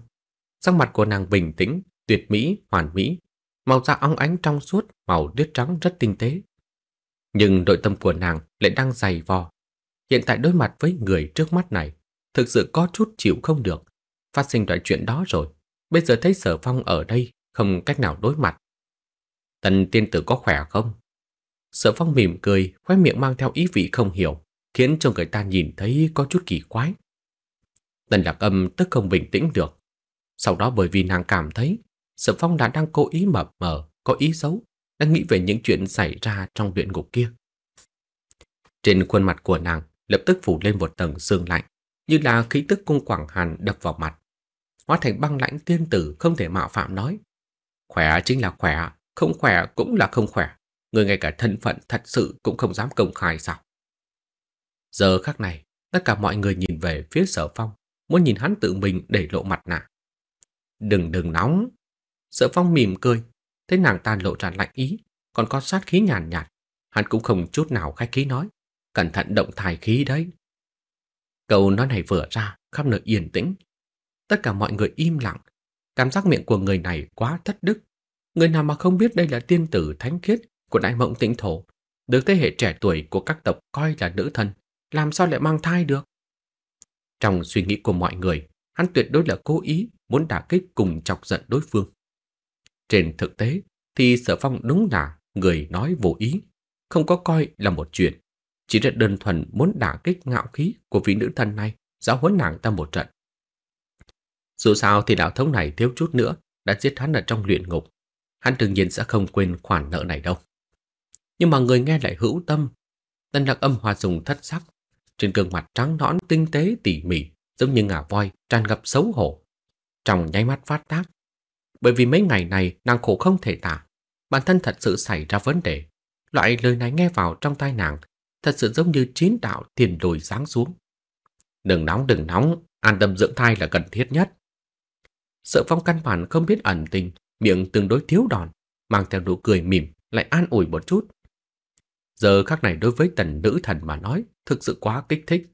Sắc mặt của nàng bình tĩnh, tuyệt mỹ, hoàn mỹ, màu da óng ánh trong suốt, màu tuyết trắng rất tinh tế. Nhưng nội tâm của nàng lại đang dày vò, hiện tại đối mặt với người trước mắt này, thực sự có chút chịu không được. Phát sinh loại chuyện đó rồi, bây giờ thấy sở phong ở đây, không cách nào đối mặt. Tần tiên tử có khỏe không? Sở phong mỉm cười, khóe miệng mang theo ý vị không hiểu, khiến cho người ta nhìn thấy có chút kỳ quái. Tần lạc âm tức không bình tĩnh được. Sau đó bởi vì nàng cảm thấy Sở Phong đã đang cố ý mập mờ, có ý xấu, đang nghĩ về những chuyện xảy ra trong luyện ngục kia. Trên khuôn mặt của nàng lập tức phủ lên một tầng sương lạnh, như là khí tức cung quảng hàn đập vào mặt. Hóa thành băng lãnh tiên tử không thể mạo phạm nói. Khỏe chính là khỏe, không khỏe cũng là không khỏe. Người ngay cả thân phận thật sự cũng không dám công khai sao. Giờ khắc này, tất cả mọi người nhìn về phía sở phong, muốn nhìn hắn tự mình để lộ mặt nạ. Đừng đừng nóng. Sở phong mỉm cười, thấy nàng ta lộ ra lạnh ý, còn có sát khí nhàn nhạt, nhạt. Hắn cũng không chút nào khách khí nói cẩn thận động thai khí đấy. Câu nói này vừa ra, khắp nơi yên tĩnh. Tất cả mọi người im lặng, cảm giác miệng của người này quá thất đức. Người nào mà không biết đây là tiên tử thánh khiết của đại mộng tịnh thổ, được thế hệ trẻ tuổi của các tộc coi là nữ thần, làm sao lại mang thai được? Trong suy nghĩ của mọi người, hắn tuyệt đối là cố ý muốn đả kích cùng chọc giận đối phương. Trên thực tế thì Sở Phong đúng là người nói vô ý, không có coi là một chuyện chỉ rất đơn thuần muốn đả kích ngạo khí của vị nữ thần này, giáo huấn nàng ta một trận. Dù sao thì đạo thống này thiếu chút nữa đã giết hắn ở trong luyện ngục. Hắn đương nhiên sẽ không quên khoản nợ này đâu. Nhưng mà người nghe lại hữu tâm. Tân lạc âm hòa dùng thất sắc. Trên gương mặt trắng nõn tinh tế tỉ mỉ, giống như ngà voi, tràn ngập xấu hổ. Trong nháy mắt phát tác. Bởi vì mấy ngày này nàng khổ không thể tả. Bản thân thật sự xảy ra vấn đề. Loại lời này nghe vào trong tai nàng thật sự giống như chín đạo tiền đồi giáng xuống. Đừng nóng, đừng nóng, an tâm dưỡng thai là cần thiết nhất. Sợ phong căn bản không biết ẩn tình, miệng tương đối thiếu đòn, mang theo nụ cười mỉm, lại an ủi một chút. Giờ khắc này đối với tần nữ thần mà nói, thực sự quá kích thích.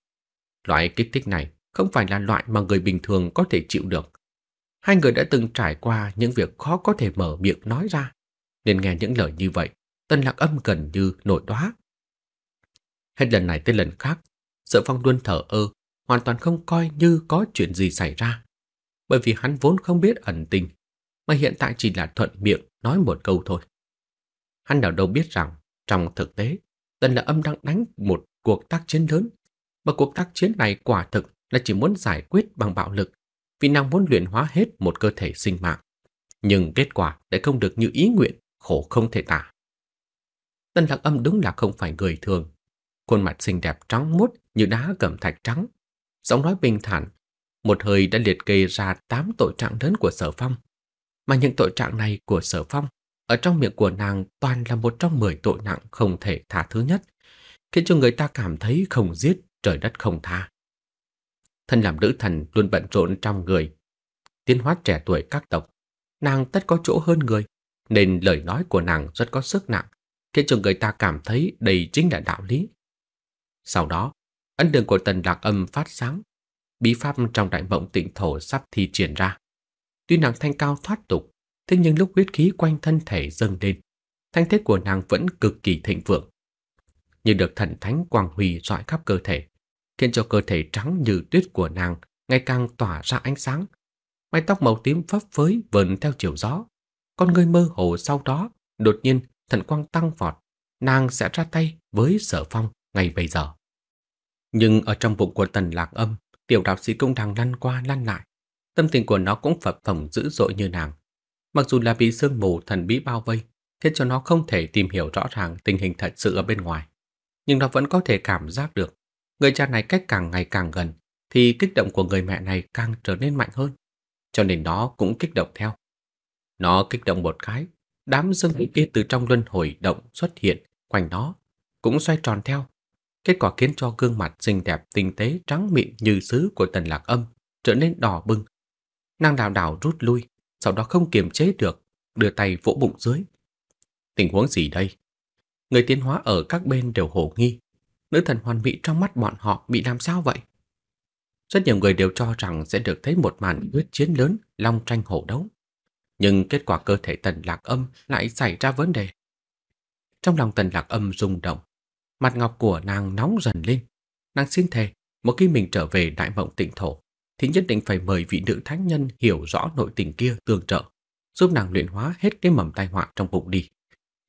Loại kích thích này không phải là loại mà người bình thường có thể chịu được. Hai người đã từng trải qua những việc khó có thể mở miệng nói ra, nên nghe những lời như vậy, tần lạc âm gần như nổi đoá, Hết lần này tới lần khác, Sợ Phong luôn thở ơ, hoàn toàn không coi như có chuyện gì xảy ra. Bởi vì hắn vốn không biết ẩn tình, mà hiện tại chỉ là thuận miệng nói một câu thôi. Hắn nào đâu biết rằng, trong thực tế, Tần là âm đang đánh một cuộc tác chiến lớn, và cuộc tác chiến này quả thực là chỉ muốn giải quyết bằng bạo lực, vì nàng muốn luyện hóa hết một cơ thể sinh mạng. Nhưng kết quả lại không được như ý nguyện, khổ không thể tả. Tân Lạc Âm đúng là không phải người thường, khuôn mặt xinh đẹp trắng muốt như đá cẩm thạch trắng, giọng nói bình thản, một hơi đã liệt kê ra tám tội trạng lớn của Sở Phong, mà những tội trạng này của Sở Phong ở trong miệng của nàng toàn là một trong mười tội nặng không thể tha thứ nhất, khiến cho người ta cảm thấy không giết trời đất không tha. Thân làm nữ thần luôn bận rộn trong người, tiến hóa trẻ tuổi các tộc, nàng tất có chỗ hơn người, nên lời nói của nàng rất có sức nặng, khiến cho người ta cảm thấy đây chính là đạo lý. Sau đó, ấn đường của tần lạc âm phát sáng, bí pháp trong đại mộng tịnh thổ sắp thi triển ra. Tuy nàng thanh cao thoát tục, thế nhưng lúc huyết khí quanh thân thể dâng lên, thanh thế của nàng vẫn cực kỳ thịnh vượng. Như được thần thánh quang huy rọi khắp cơ thể, khiến cho cơ thể trắng như tuyết của nàng ngày càng tỏa ra ánh sáng. Mái tóc màu tím phấp phới vờn theo chiều gió. Con người mơ hồ sau đó, đột nhiên thần quang tăng vọt, nàng sẽ ra tay với sở phong ngay bây giờ. Nhưng ở trong bụng của tần lạc âm, tiểu đạo sĩ cũng đang lăn qua lăn lại. Tâm tình của nó cũng phập phồng dữ dội như nàng. Mặc dù là bị sương mù thần bí bao vây, khiến cho nó không thể tìm hiểu rõ ràng tình hình thật sự ở bên ngoài. Nhưng nó vẫn có thể cảm giác được, người cha này cách càng ngày càng gần, thì kích động của người mẹ này càng trở nên mạnh hơn. Cho nên nó cũng kích động theo. Nó kích động một cái, đám dương khí kia từ trong luân hồi động xuất hiện quanh nó, cũng xoay tròn theo, Kết quả khiến cho gương mặt xinh đẹp tinh tế trắng mịn như sứ của Tần Lạc Âm trở nên đỏ bừng. Nàng đào đảo rút lui, sau đó không kiềm chế được, đưa tay vỗ bụng dưới. Tình huống gì đây? Người tiến hóa ở các bên đều hổ nghi. Nữ thần hoàn mỹ trong mắt bọn họ bị làm sao vậy? Rất nhiều người đều cho rằng sẽ được thấy một màn huyết chiến lớn, long tranh hổ đấu. Nhưng kết quả cơ thể tần lạc âm lại xảy ra vấn đề. Trong lòng tần lạc âm rung động, Mặt ngọc của nàng nóng dần lên. Nàng xin thề, một khi mình trở về đại mộng tịnh thổ, thì nhất định phải mời vị nữ thánh nhân hiểu rõ nội tình kia tương trợ, giúp nàng luyện hóa hết cái mầm tai họa trong bụng đi.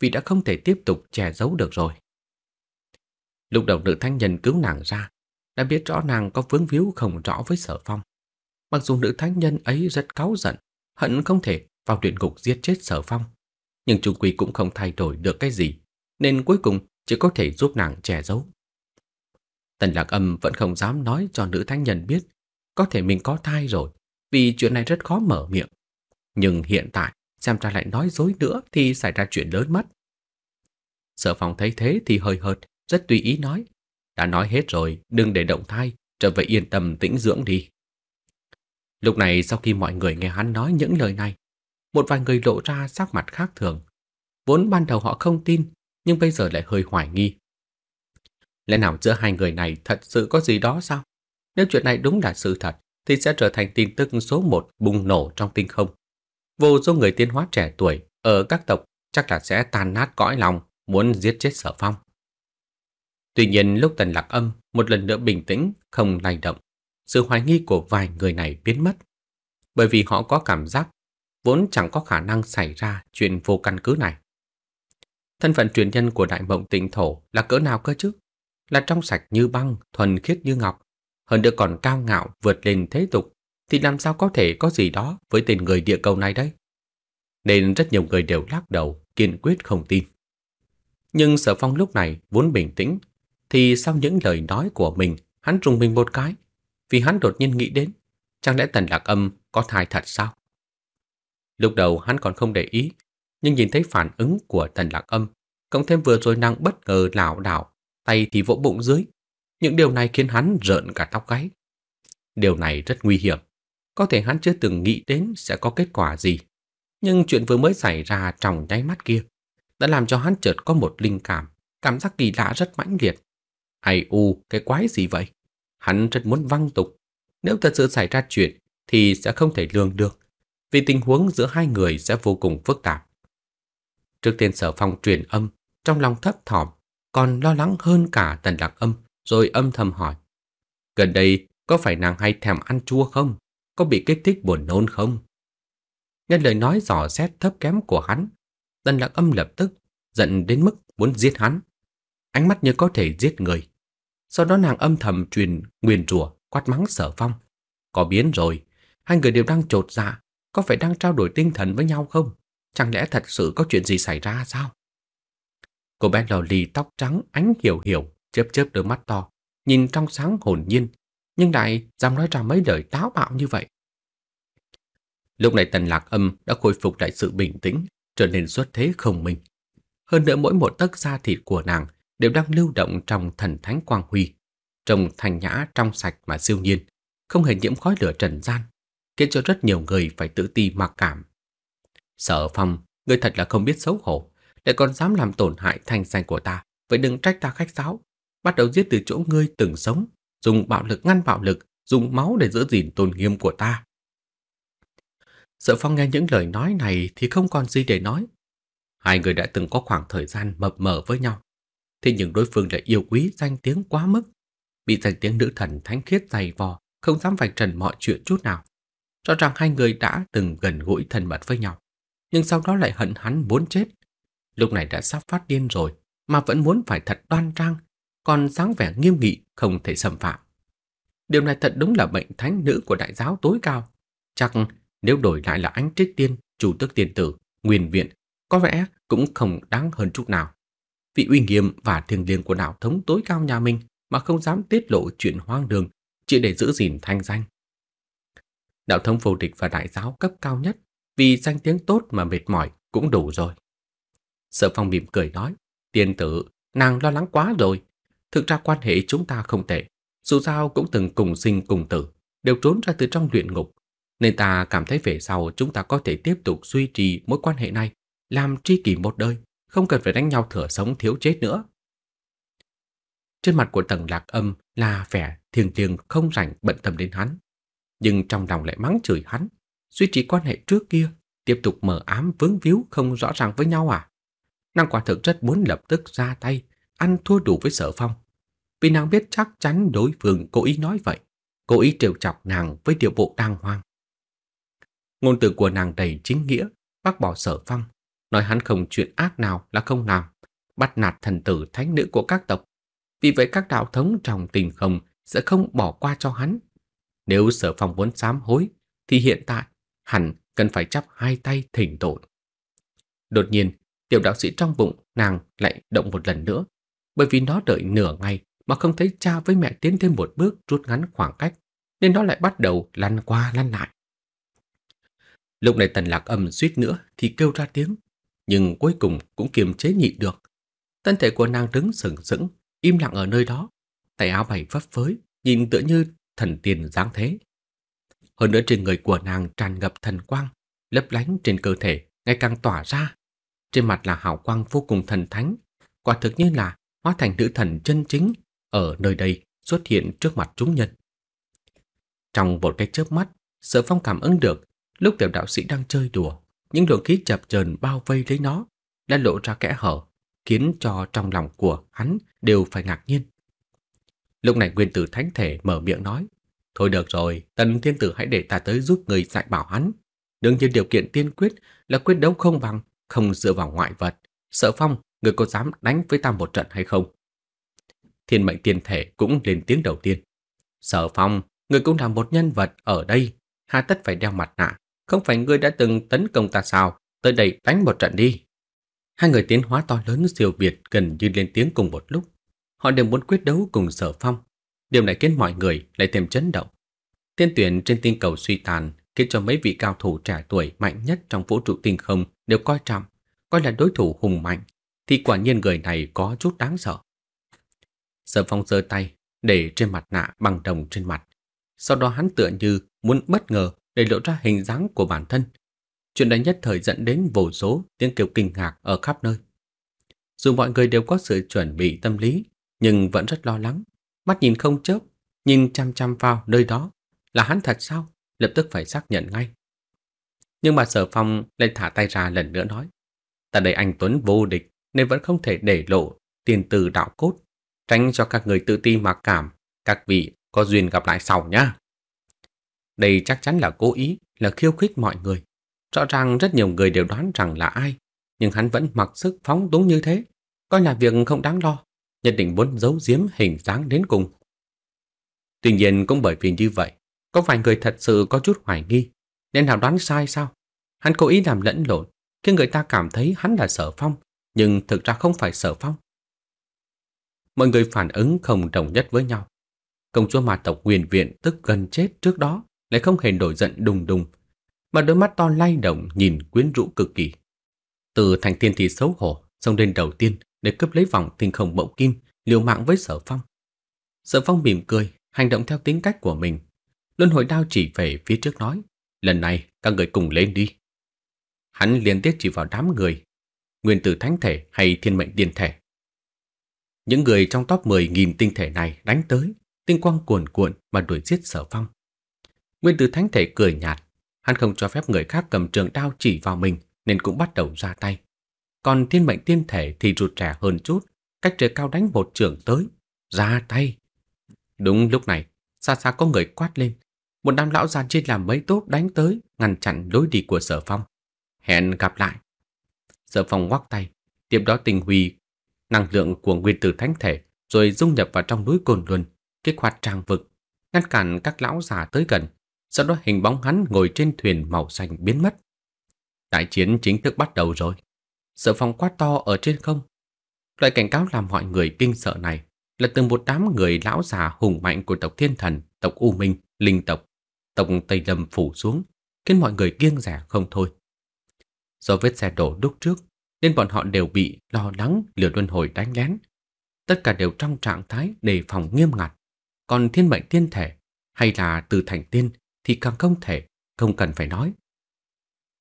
Vì đã không thể tiếp tục che giấu được rồi. Lúc đầu nữ thánh nhân cứu nàng ra, đã biết rõ nàng có vướng víu không rõ với sở phong. Mặc dù nữ thánh nhân ấy rất cáu giận, hận không thể vào luyện ngục giết chết sở phong, nhưng trung quy cũng không thay đổi được cái gì, nên cuối cùng chỉ có thể giúp nàng che giấu. Tần Lạc Âm vẫn không dám nói cho nữ thanh nhân biết, có thể mình có thai rồi, vì chuyện này rất khó mở miệng. Nhưng hiện tại, xem ra lại nói dối nữa thì xảy ra chuyện lớn mất. Sở phòng thấy thế thì hơi hợt, rất tùy ý nói. Đã nói hết rồi, đừng để động thai, trở về yên tâm tĩnh dưỡng đi. Lúc này sau khi mọi người nghe hắn nói những lời này, một vài người lộ ra sắc mặt khác thường. Vốn ban đầu họ không tin, nhưng bây giờ lại hơi hoài nghi. Lẽ nào giữa hai người này thật sự có gì đó sao? Nếu chuyện này đúng là sự thật, thì sẽ trở thành tin tức số một bùng nổ trong tinh không. Vô số người tiến hóa trẻ tuổi ở các tộc chắc là sẽ tan nát cõi lòng, muốn giết chết sở phong. Tuy nhiên lúc tần lạc âm một lần nữa bình tĩnh, không lay động, sự hoài nghi của vài người này biến mất. Bởi vì họ có cảm giác vốn chẳng có khả năng xảy ra chuyện vô căn cứ này. Thân phận truyền nhân của đại mộng tịnh thổ là cỡ nào cơ chứ? Là trong sạch như băng, thuần khiết như ngọc, hơn được còn cao ngạo vượt lên thế tục, thì làm sao có thể có gì đó với tên người địa cầu này đấy? Nên rất nhiều người đều lắc đầu, kiên quyết không tin. Nhưng Sở Phong lúc này vốn bình tĩnh, thì sau những lời nói của mình, hắn rùng mình một cái, vì hắn đột nhiên nghĩ đến, chẳng lẽ Tần Lạc Âm có thai thật sao? Lúc đầu hắn còn không để ý, nhưng nhìn thấy phản ứng của thần Lạc Âm, cộng thêm vừa rồi năng bất ngờ lảo đảo, tay thì vỗ bụng dưới. Những điều này khiến hắn rợn cả tóc gáy. Điều này rất nguy hiểm, có thể hắn chưa từng nghĩ đến sẽ có kết quả gì. Nhưng chuyện vừa mới xảy ra trong nháy mắt kia đã làm cho hắn chợt có một linh cảm, cảm giác kỳ lạ rất mãnh liệt. Hay u, cái quái gì vậy? Hắn rất muốn văng tục. Nếu thật sự xảy ra chuyện thì sẽ không thể lường được, vì tình huống giữa hai người sẽ vô cùng phức tạp. Trước tiên sở phong truyền âm, trong lòng thấp thỏm, còn lo lắng hơn cả tần lạc âm, rồi âm thầm hỏi. Gần đây có phải nàng hay thèm ăn chua không? Có bị kích thích buồn nôn không? nghe lời nói dò xét thấp kém của hắn, tần lạc âm lập tức giận đến mức muốn giết hắn. Ánh mắt như có thể giết người. Sau đó nàng âm thầm truyền nguyền rủa quát mắng sở phong. Có biến rồi, hai người đều đang trột dạ, có phải đang trao đổi tinh thần với nhau không? Chẳng lẽ thật sự có chuyện gì xảy ra sao? Cô bé lò lì tóc trắng ánh hiểu hiểu, chớp chớp đôi mắt to, nhìn trong sáng hồn nhiên, nhưng lại dám nói ra mấy lời táo bạo như vậy. Lúc này tần lạc âm đã khôi phục lại sự bình tĩnh, trở nên xuất thế không minh. Hơn nữa mỗi một tấc da thịt của nàng đều đang lưu động trong thần thánh quang huy, trông thanh nhã trong sạch mà siêu nhiên, không hề nhiễm khói lửa trần gian, khiến cho rất nhiều người phải tự ti mặc cảm Sở Phong, ngươi thật là không biết xấu hổ, lại còn dám làm tổn hại thanh danh của ta, vậy đừng trách ta khách sáo. Bắt đầu giết từ chỗ ngươi từng sống, dùng bạo lực ngăn bạo lực, dùng máu để giữ gìn tôn nghiêm của ta. Sở Phong nghe những lời nói này thì không còn gì để nói. Hai người đã từng có khoảng thời gian mập mờ với nhau, thế nhưng đối phương lại yêu quý danh tiếng quá mức, bị danh tiếng nữ thần thánh khiết dày vò, không dám vạch trần mọi chuyện chút nào. cho rằng hai người đã từng gần gũi thân mật với nhau nhưng sau đó lại hận hắn muốn chết. Lúc này đã sắp phát điên rồi, mà vẫn muốn phải thật đoan trang, còn sáng vẻ nghiêm nghị không thể xâm phạm. Điều này thật đúng là bệnh thánh nữ của đại giáo tối cao. Chắc nếu đổi lại là ánh trích tiên, chủ tước tiên tử, nguyên viện, có vẻ cũng không đáng hơn chút nào. Vị uy nghiêm và thiêng liêng của đạo thống tối cao nhà mình mà không dám tiết lộ chuyện hoang đường chỉ để giữ gìn thanh danh. Đạo thống vô địch và đại giáo cấp cao nhất vì danh tiếng tốt mà mệt mỏi cũng đủ rồi. Sở Phong mỉm cười nói, tiên tử, nàng lo lắng quá rồi. Thực ra quan hệ chúng ta không tệ, dù sao cũng từng cùng sinh cùng tử, đều trốn ra từ trong luyện ngục. Nên ta cảm thấy về sau chúng ta có thể tiếp tục duy trì mối quan hệ này, làm tri kỷ một đời, không cần phải đánh nhau thửa sống thiếu chết nữa. Trên mặt của tầng lạc âm là vẻ thiêng liêng không rảnh bận tâm đến hắn, nhưng trong lòng lại mắng chửi hắn duy trì quan hệ trước kia, tiếp tục mờ ám vướng víu không rõ ràng với nhau à? Nàng quả thực rất muốn lập tức ra tay, ăn thua đủ với sở phong. Vì nàng biết chắc chắn đối phương cố ý nói vậy, cố ý trêu chọc nàng với điều bộ đàng hoàng. Ngôn từ của nàng đầy chính nghĩa, bác bỏ sở phong, nói hắn không chuyện ác nào là không làm, bắt nạt thần tử thánh nữ của các tộc. Vì vậy các đạo thống trong tình không sẽ không bỏ qua cho hắn. Nếu sở phong muốn sám hối, thì hiện tại hẳn cần phải chắp hai tay thỉnh tội. Đột nhiên, tiểu đạo sĩ trong bụng nàng lại động một lần nữa, bởi vì nó đợi nửa ngày mà không thấy cha với mẹ tiến thêm một bước rút ngắn khoảng cách, nên nó lại bắt đầu lăn qua lăn lại. Lúc này tần lạc âm suýt nữa thì kêu ra tiếng, nhưng cuối cùng cũng kiềm chế nhịn được. Thân thể của nàng đứng sừng sững, im lặng ở nơi đó, tay áo bày phấp phới, nhìn tựa như thần tiền dáng thế. Hơn nữa trên người của nàng tràn ngập thần quang, lấp lánh trên cơ thể ngày càng tỏa ra. Trên mặt là hào quang vô cùng thần thánh, quả thực như là hóa thành nữ thần chân chính ở nơi đây xuất hiện trước mặt chúng nhân. Trong một cái chớp mắt, Sở Phong cảm ứng được lúc tiểu đạo sĩ đang chơi đùa, những luồng khí chập chờn bao vây lấy nó đã lộ ra kẽ hở, khiến cho trong lòng của hắn đều phải ngạc nhiên. Lúc này Nguyên Tử Thánh Thể mở miệng nói, Thôi được rồi, tần thiên tử hãy để ta tới giúp người dạy bảo hắn. Đương nhiên điều kiện tiên quyết là quyết đấu không bằng, không dựa vào ngoại vật. Sợ phong, người có dám đánh với ta một trận hay không? Thiên mệnh tiên thể cũng lên tiếng đầu tiên. Sở phong, người cũng là một nhân vật ở đây. Hà tất phải đeo mặt nạ. Không phải ngươi đã từng tấn công ta sao? Tới đây đánh một trận đi. Hai người tiến hóa to lớn siêu việt gần như lên tiếng cùng một lúc. Họ đều muốn quyết đấu cùng sở phong. Điều này khiến mọi người lại thêm chấn động. Tiên tuyển trên tinh cầu suy tàn khiến cho mấy vị cao thủ trẻ tuổi mạnh nhất trong vũ trụ tinh không đều coi trọng, coi là đối thủ hùng mạnh, thì quả nhiên người này có chút đáng sợ. Sở phong giơ tay, để trên mặt nạ bằng đồng trên mặt. Sau đó hắn tựa như muốn bất ngờ để lộ ra hình dáng của bản thân. Chuyện đấy nhất thời dẫn đến vô số tiếng kêu kinh ngạc ở khắp nơi. Dù mọi người đều có sự chuẩn bị tâm lý, nhưng vẫn rất lo lắng, mắt nhìn không chớp, nhìn chăm chăm vào nơi đó, là hắn thật sao? Lập tức phải xác nhận ngay. Nhưng mà Sở Phong lại thả tay ra lần nữa nói, tại đây anh Tuấn vô địch nên vẫn không thể để lộ tiền từ đạo cốt, tránh cho các người tự ti mặc cảm, các vị có duyên gặp lại sau nha. Đây chắc chắn là cố ý, là khiêu khích mọi người. Rõ ràng rất nhiều người đều đoán rằng là ai, nhưng hắn vẫn mặc sức phóng túng như thế, coi là việc không đáng lo nhất định muốn giấu giếm hình dáng đến cùng. Tuy nhiên cũng bởi vì như vậy, có vài người thật sự có chút hoài nghi, nên nào đoán sai sao? Hắn cố ý làm lẫn lộn, khiến người ta cảm thấy hắn là sở phong, nhưng thực ra không phải sở phong. Mọi người phản ứng không đồng nhất với nhau. Công chúa mà tộc huyền viện tức gần chết trước đó lại không hề nổi giận đùng đùng, mà đôi mắt to lay động nhìn quyến rũ cực kỳ. Từ thành tiên thì xấu hổ, xông lên đầu tiên, để cướp lấy vòng tinh không mộng kim, liều mạng với Sở Phong. Sở Phong mỉm cười, hành động theo tính cách của mình. Luân hồi đao chỉ về phía trước nói, lần này các người cùng lên đi. Hắn liên tiếp chỉ vào đám người, nguyên tử thánh thể hay thiên mệnh điên thể. Những người trong top 10.000 tinh thể này đánh tới, tinh quang cuồn cuộn mà đuổi giết sở phong. Nguyên tử thánh thể cười nhạt, hắn không cho phép người khác cầm trường đao chỉ vào mình nên cũng bắt đầu ra tay. Còn thiên mệnh tiên thể thì rụt rẻ hơn chút, cách trời cao đánh một trường tới, ra tay. Đúng lúc này, xa xa có người quát lên. Một đám lão già trên làm mấy tốt đánh tới, ngăn chặn lối đi của sở phong. Hẹn gặp lại. Sở phong ngoắc tay, tiếp đó tình huy năng lượng của nguyên tử thánh thể rồi dung nhập vào trong núi cồn luân, kích hoạt trang vực, ngăn cản các lão già tới gần. Sau đó hình bóng hắn ngồi trên thuyền màu xanh biến mất. Đại chiến chính thức bắt đầu rồi sợ phòng quá to ở trên không. Loại cảnh cáo làm mọi người kinh sợ này là từ một đám người lão già hùng mạnh của tộc Thiên Thần, tộc U Minh, Linh tộc, tộc Tây Lâm phủ xuống, khiến mọi người kiêng rẻ không thôi. Do vết xe đổ đúc trước, nên bọn họ đều bị lo lắng lửa luân hồi đánh lén. Tất cả đều trong trạng thái đề phòng nghiêm ngặt. Còn thiên mệnh tiên thể hay là từ thành tiên thì càng không thể, không cần phải nói.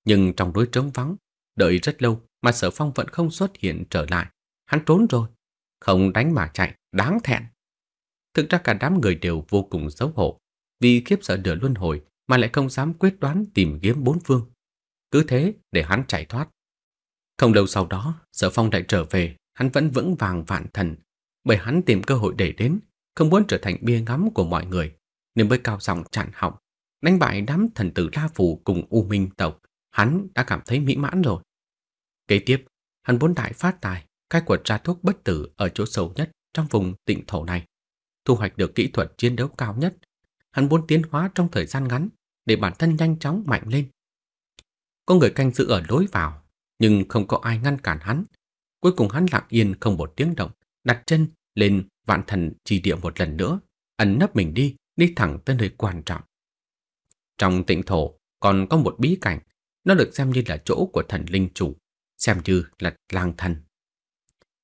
Nhưng trong đối trống vắng, Đợi rất lâu mà sở phong vẫn không xuất hiện trở lại. Hắn trốn rồi. Không đánh mà chạy, đáng thẹn. Thực ra cả đám người đều vô cùng xấu hổ. Vì khiếp sợ đỡ luân hồi mà lại không dám quyết đoán tìm kiếm bốn phương. Cứ thế để hắn chạy thoát. Không lâu sau đó, sở phong lại trở về. Hắn vẫn vững vàng vạn thần. Bởi hắn tìm cơ hội để đến, không muốn trở thành bia ngắm của mọi người. Nên mới cao giọng chặn họng đánh bại đám thần tử La Phù cùng U Minh tộc, hắn đã cảm thấy mỹ mãn rồi. Kế tiếp, hắn muốn đại phát tài, khai quật ra thuốc bất tử ở chỗ sâu nhất trong vùng tịnh thổ này, thu hoạch được kỹ thuật chiến đấu cao nhất. Hắn muốn tiến hóa trong thời gian ngắn để bản thân nhanh chóng mạnh lên. Có người canh giữ ở lối vào, nhưng không có ai ngăn cản hắn. Cuối cùng hắn lặng yên không một tiếng động, đặt chân lên vạn thần trì địa một lần nữa, ẩn nấp mình đi, đi thẳng tới nơi quan trọng. Trong tịnh thổ còn có một bí cảnh, nó được xem như là chỗ của thần linh chủ xem như là lang thần.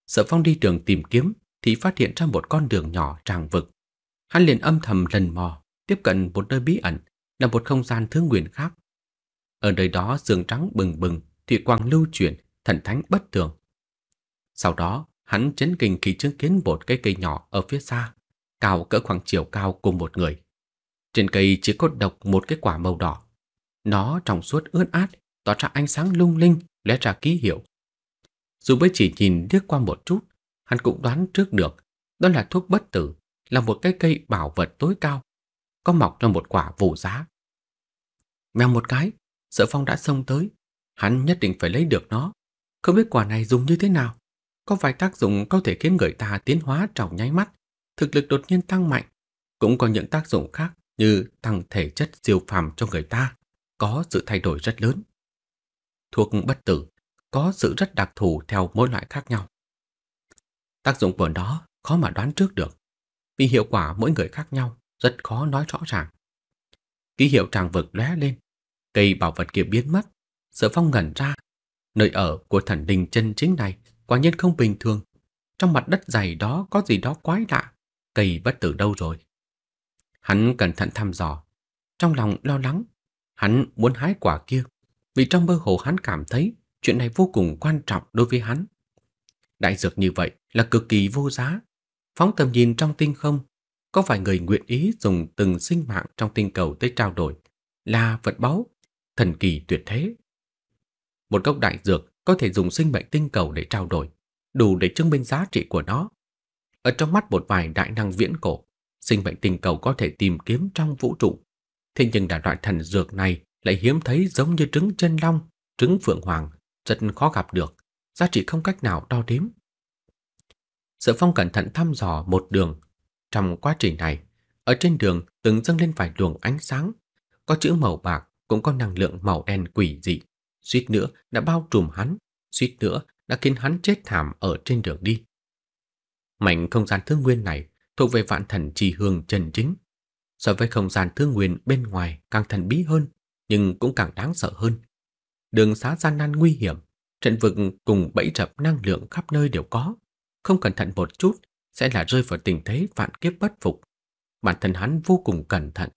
Sở Phong đi đường tìm kiếm thì phát hiện ra một con đường nhỏ tràng vực. Hắn liền âm thầm lần mò, tiếp cận một nơi bí ẩn là một không gian thứ nguyên khác. Ở nơi đó sương trắng bừng bừng, thủy quang lưu chuyển, thần thánh bất thường. Sau đó, hắn chấn kinh khi chứng kiến một cái cây nhỏ ở phía xa, cao cỡ khoảng chiều cao của một người. Trên cây chỉ có độc một cái quả màu đỏ. Nó trong suốt ướt át, tỏa ra ánh sáng lung linh, lóe ra ký hiệu. Dù mới chỉ nhìn liếc qua một chút, hắn cũng đoán trước được đó là thuốc bất tử, là một cái cây bảo vật tối cao, có mọc ra một quả vô giá. Mèo một cái, sợ phong đã xông tới, hắn nhất định phải lấy được nó. Không biết quả này dùng như thế nào, có vài tác dụng có thể khiến người ta tiến hóa trong nháy mắt, thực lực đột nhiên tăng mạnh, cũng có những tác dụng khác như tăng thể chất siêu phàm cho người ta, có sự thay đổi rất lớn thuộc bất tử có sự rất đặc thù theo mỗi loại khác nhau. Tác dụng của nó khó mà đoán trước được, vì hiệu quả mỗi người khác nhau rất khó nói rõ ràng. Ký hiệu tràng vực lóe lên, cây bảo vật kia biến mất, Sở Phong ngẩn ra, nơi ở của thần đình chân chính này quả nhiên không bình thường, trong mặt đất dày đó có gì đó quái lạ, cây bất tử đâu rồi? Hắn cẩn thận thăm dò, trong lòng lo lắng, hắn muốn hái quả kia vì trong mơ hồ hắn cảm thấy chuyện này vô cùng quan trọng đối với hắn. Đại dược như vậy là cực kỳ vô giá. Phóng tầm nhìn trong tinh không, có vài người nguyện ý dùng từng sinh mạng trong tinh cầu tới trao đổi, là vật báu, thần kỳ tuyệt thế. Một gốc đại dược có thể dùng sinh mệnh tinh cầu để trao đổi, đủ để chứng minh giá trị của nó. Ở trong mắt một vài đại năng viễn cổ, sinh mệnh tinh cầu có thể tìm kiếm trong vũ trụ. Thế nhưng là loại thần dược này lại hiếm thấy giống như trứng chân long, trứng phượng hoàng, rất khó gặp được, giá trị không cách nào đo đếm. Sở Phong cẩn thận thăm dò một đường. Trong quá trình này, ở trên đường từng dâng lên vài luồng ánh sáng, có chữ màu bạc cũng có năng lượng màu đen quỷ dị, suýt nữa đã bao trùm hắn, suýt nữa đã khiến hắn chết thảm ở trên đường đi. Mảnh không gian thương nguyên này thuộc về vạn thần trì hương Trần chính. So với không gian thương nguyên bên ngoài càng thần bí hơn, nhưng cũng càng đáng sợ hơn. Đường xá gian nan nguy hiểm, trận vực cùng bẫy rập năng lượng khắp nơi đều có. Không cẩn thận một chút sẽ là rơi vào tình thế vạn kiếp bất phục. Bản thân hắn vô cùng cẩn thận.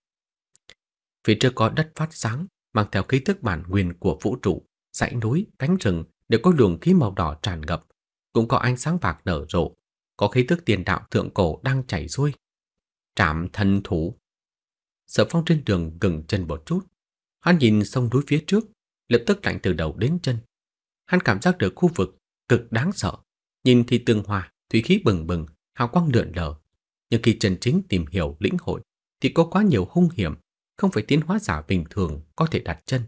Phía trước có đất phát sáng, mang theo khí thức bản nguyên của vũ trụ, dãy núi, cánh rừng đều có luồng khí màu đỏ tràn ngập, cũng có ánh sáng vạc nở rộ, có khí tức tiền đạo thượng cổ đang chảy xuôi. Trạm thần thủ. Sở Phong trên đường gừng chân một chút, Hắn nhìn sông núi phía trước, lập tức lạnh từ đầu đến chân. Hắn cảm giác được khu vực cực đáng sợ. Nhìn thì tường hòa, thủy khí bừng bừng, hào quang lượn lờ. Nhưng khi Trần Chính tìm hiểu lĩnh hội thì có quá nhiều hung hiểm, không phải tiến hóa giả bình thường có thể đặt chân.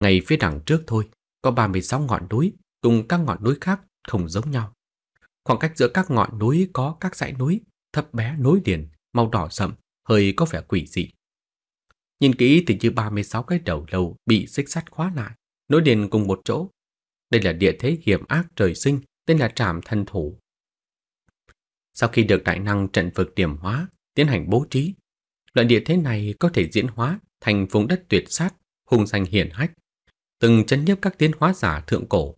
Ngay phía đằng trước thôi, có 36 ngọn núi cùng các ngọn núi khác không giống nhau. Khoảng cách giữa các ngọn núi có các dãy núi, thấp bé nối liền, màu đỏ sậm, hơi có vẻ quỷ dị. Nhìn kỹ thì như 36 cái đầu lâu bị xích sắt khóa lại, nối liền cùng một chỗ. Đây là địa thế hiểm ác trời sinh, tên là trạm thân thủ. Sau khi được đại năng trận vực điểm hóa, tiến hành bố trí, loại địa thế này có thể diễn hóa thành vùng đất tuyệt sát, hùng danh hiển hách, từng chấn nhiếp các tiến hóa giả thượng cổ.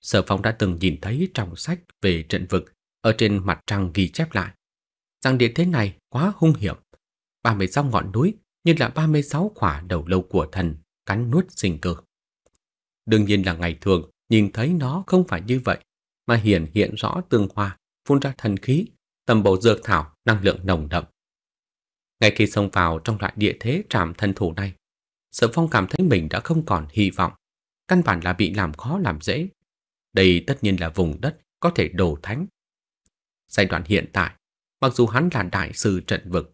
Sở Phong đã từng nhìn thấy trong sách về trận vực ở trên mặt trăng ghi chép lại rằng địa thế này quá hung hiểm. 36 ngọn núi như là 36 quả đầu lâu của thần cắn nuốt sinh cơ. Đương nhiên là ngày thường nhìn thấy nó không phải như vậy, mà hiển hiện rõ tương hoa, phun ra thần khí, tầm bầu dược thảo năng lượng nồng đậm. Ngay khi xông vào trong loại địa thế trảm thần thủ này, Sở Phong cảm thấy mình đã không còn hy vọng, căn bản là bị làm khó làm dễ. Đây tất nhiên là vùng đất có thể đổ thánh. Giai đoạn hiện tại, mặc dù hắn là đại sư trận vực,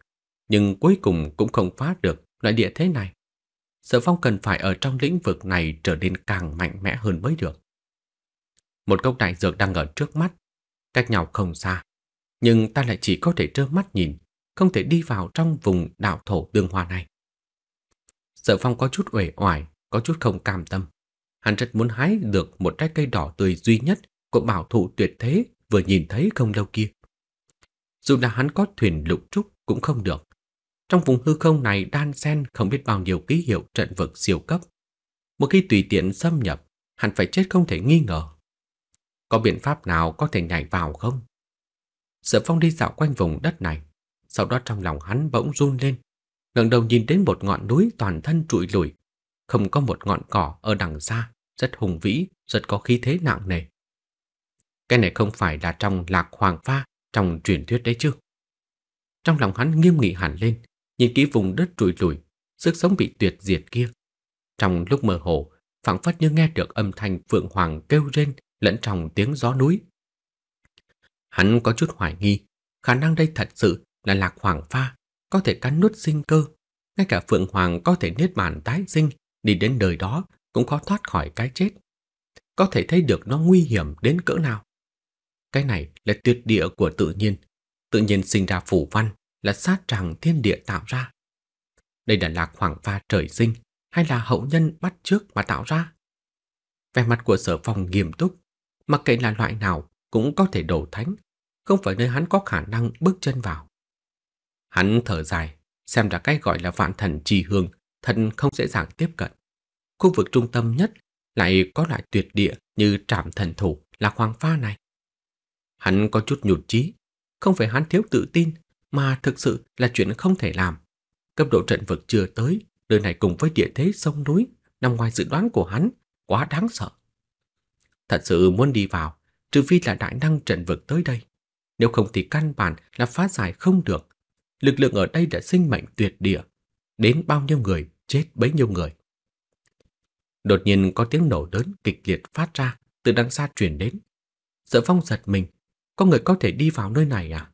nhưng cuối cùng cũng không phá được loại địa thế này. Sở Phong cần phải ở trong lĩnh vực này trở nên càng mạnh mẽ hơn mới được. Một cốc đại dược đang ở trước mắt, cách nhau không xa, nhưng ta lại chỉ có thể trơ mắt nhìn, không thể đi vào trong vùng đạo thổ tương hòa này. Sở Phong có chút uể oải, có chút không cam tâm. Hắn rất muốn hái được một trái cây đỏ tươi duy nhất của bảo thụ tuyệt thế vừa nhìn thấy không lâu kia. Dù là hắn có thuyền lục trúc cũng không được. Trong vùng hư không này đan xen không biết bao nhiêu ký hiệu trận vực siêu cấp. Một khi tùy tiện xâm nhập, hẳn phải chết không thể nghi ngờ. Có biện pháp nào có thể nhảy vào không? Sở Phong đi dạo quanh vùng đất này, sau đó trong lòng hắn bỗng run lên, ngẩng đầu nhìn đến một ngọn núi toàn thân trụi lùi không có một ngọn cỏ ở đằng xa, rất hùng vĩ, rất có khí thế nặng nề. Cái này không phải là trong lạc hoàng pha trong truyền thuyết đấy chứ. Trong lòng hắn nghiêm nghị hẳn lên, nhìn kỹ vùng đất trụi lùi, sức sống bị tuyệt diệt kia. Trong lúc mơ hồ, phảng phất như nghe được âm thanh phượng hoàng kêu rên lẫn trong tiếng gió núi. Hắn có chút hoài nghi, khả năng đây thật sự là lạc hoàng pha, có thể cắn nuốt sinh cơ. Ngay cả phượng hoàng có thể niết bàn tái sinh, đi đến đời đó cũng khó thoát khỏi cái chết. Có thể thấy được nó nguy hiểm đến cỡ nào. Cái này là tuyệt địa của tự nhiên. Tự nhiên sinh ra phủ văn, là sát tràng thiên địa tạo ra. Đây là lạc hoàng pha trời sinh hay là hậu nhân bắt trước mà tạo ra? về mặt của sở phòng nghiêm túc, mặc kệ là loại nào cũng có thể đổ thánh, không phải nơi hắn có khả năng bước chân vào. Hắn thở dài, xem ra cái gọi là vạn thần trì hương thật không dễ dàng tiếp cận. Khu vực trung tâm nhất lại có loại tuyệt địa như trạm thần thủ là hoàng pha này. Hắn có chút nhụt chí, không phải hắn thiếu tự tin mà thực sự là chuyện không thể làm. Cấp độ trận vực chưa tới, nơi này cùng với địa thế sông núi nằm ngoài dự đoán của hắn, quá đáng sợ. Thật sự muốn đi vào, trừ phi là đại năng trận vực tới đây. Nếu không thì căn bản là phá giải không được. Lực lượng ở đây đã sinh mệnh tuyệt địa. Đến bao nhiêu người, chết bấy nhiêu người. Đột nhiên có tiếng nổ lớn kịch liệt phát ra, từ đằng xa truyền đến. Sợ phong giật mình, có người có thể đi vào nơi này à?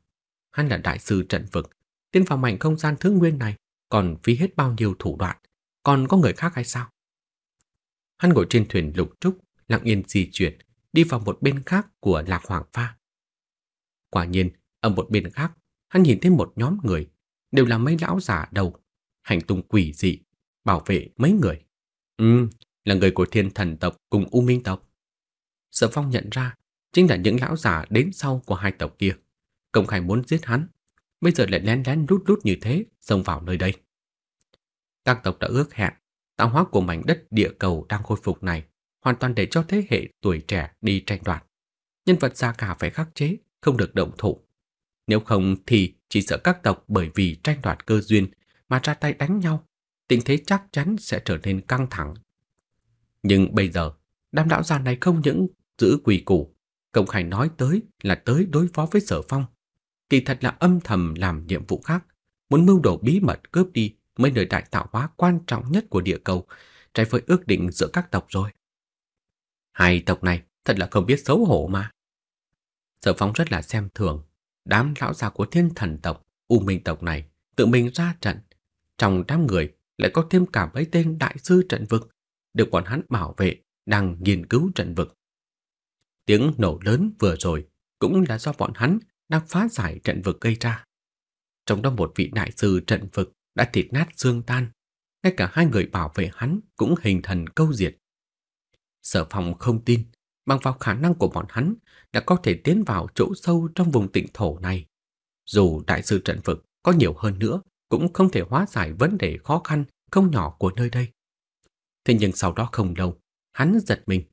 hắn là đại sư trận vực, tiến vào mảnh không gian thứ nguyên này còn phí hết bao nhiêu thủ đoạn, còn có người khác hay sao? Hắn ngồi trên thuyền lục trúc, lặng yên di chuyển, đi vào một bên khác của lạc hoàng pha. Quả nhiên, ở một bên khác, hắn nhìn thấy một nhóm người, đều là mấy lão giả đầu, hành tung quỷ dị, bảo vệ mấy người. Ừ, là người của thiên thần tộc cùng U Minh tộc. Sở Phong nhận ra, chính là những lão giả đến sau của hai tộc kia công khai muốn giết hắn, bây giờ lại lén lén lút lút như thế xông vào nơi đây. Các tộc đã ước hẹn, tạo hóa của mảnh đất địa cầu đang khôi phục này hoàn toàn để cho thế hệ tuổi trẻ đi tranh đoạt. Nhân vật già cả phải khắc chế, không được động thủ. Nếu không thì chỉ sợ các tộc bởi vì tranh đoạt cơ duyên mà ra tay đánh nhau, tình thế chắc chắn sẽ trở nên căng thẳng. Nhưng bây giờ, đám lão già này không những giữ quỷ củ, công khai nói tới là tới đối phó với sở phong, kỳ thật là âm thầm làm nhiệm vụ khác, muốn mưu đồ bí mật cướp đi mấy nơi đại tạo hóa quan trọng nhất của địa cầu, trái với ước định giữa các tộc rồi. Hai tộc này thật là không biết xấu hổ mà. Sở phóng rất là xem thường, đám lão già của thiên thần tộc, u minh tộc này tự mình ra trận, trong đám người lại có thêm cả mấy tên đại sư trận vực, được bọn hắn bảo vệ đang nghiên cứu trận vực. Tiếng nổ lớn vừa rồi cũng là do bọn hắn đang phá giải trận vực gây ra. Trong đó một vị đại sư trận vực đã thịt nát xương tan, ngay cả hai người bảo vệ hắn cũng hình thần câu diệt. Sở phòng không tin, bằng vào khả năng của bọn hắn đã có thể tiến vào chỗ sâu trong vùng tịnh thổ này. Dù đại sư trận vực có nhiều hơn nữa, cũng không thể hóa giải vấn đề khó khăn không nhỏ của nơi đây. Thế nhưng sau đó không lâu, hắn giật mình.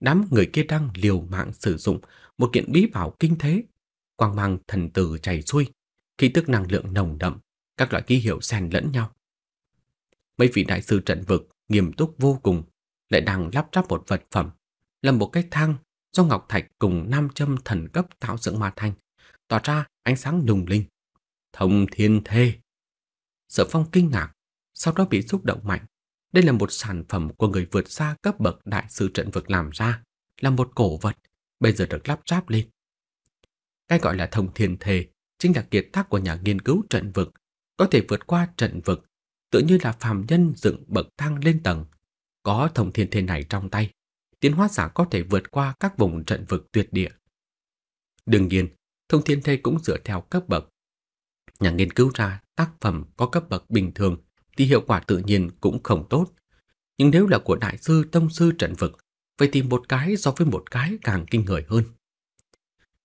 Đám người kia đang liều mạng sử dụng một kiện bí bảo kinh thế quang mang thần từ chảy xuôi, khí tức năng lượng nồng đậm, các loại ký hiệu xen lẫn nhau. Mấy vị đại sư trận vực nghiêm túc vô cùng, lại đang lắp ráp một vật phẩm, là một cái thang do ngọc thạch cùng nam châm thần cấp tạo dựng mà thành, tỏa ra ánh sáng lùng linh. Thông thiên thê. Sở Phong kinh ngạc, sau đó bị xúc động mạnh. Đây là một sản phẩm của người vượt xa cấp bậc đại sư trận vực làm ra, là một cổ vật, bây giờ được lắp ráp lên, cái gọi là thông thiên thể chính là kiệt tác của nhà nghiên cứu trận vực, có thể vượt qua trận vực, tự như là phàm nhân dựng bậc thang lên tầng. Có thông thiên thể này trong tay, tiến hóa giả có thể vượt qua các vùng trận vực tuyệt địa. Đương nhiên, thông thiên thể cũng dựa theo cấp bậc. Nhà nghiên cứu ra tác phẩm có cấp bậc bình thường thì hiệu quả tự nhiên cũng không tốt. Nhưng nếu là của đại sư tông sư trận vực, vậy thì một cái so với một cái càng kinh người hơn.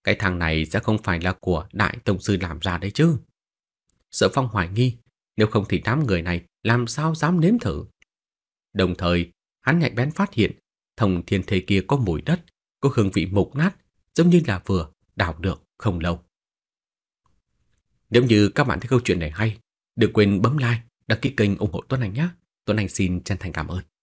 Cái thằng này sẽ không phải là của đại tổng sư làm ra đấy chứ. sợ phong hoài nghi, nếu không thì đám người này làm sao dám nếm thử. Đồng thời, hắn nhạy bén phát hiện thông thiên thế kia có mùi đất, có hương vị mục nát, giống như là vừa đào được không lâu. Nếu như các bạn thấy câu chuyện này hay, đừng quên bấm like, đăng ký kênh ủng hộ Tuấn Anh nhé. Tuấn Anh xin chân thành cảm ơn.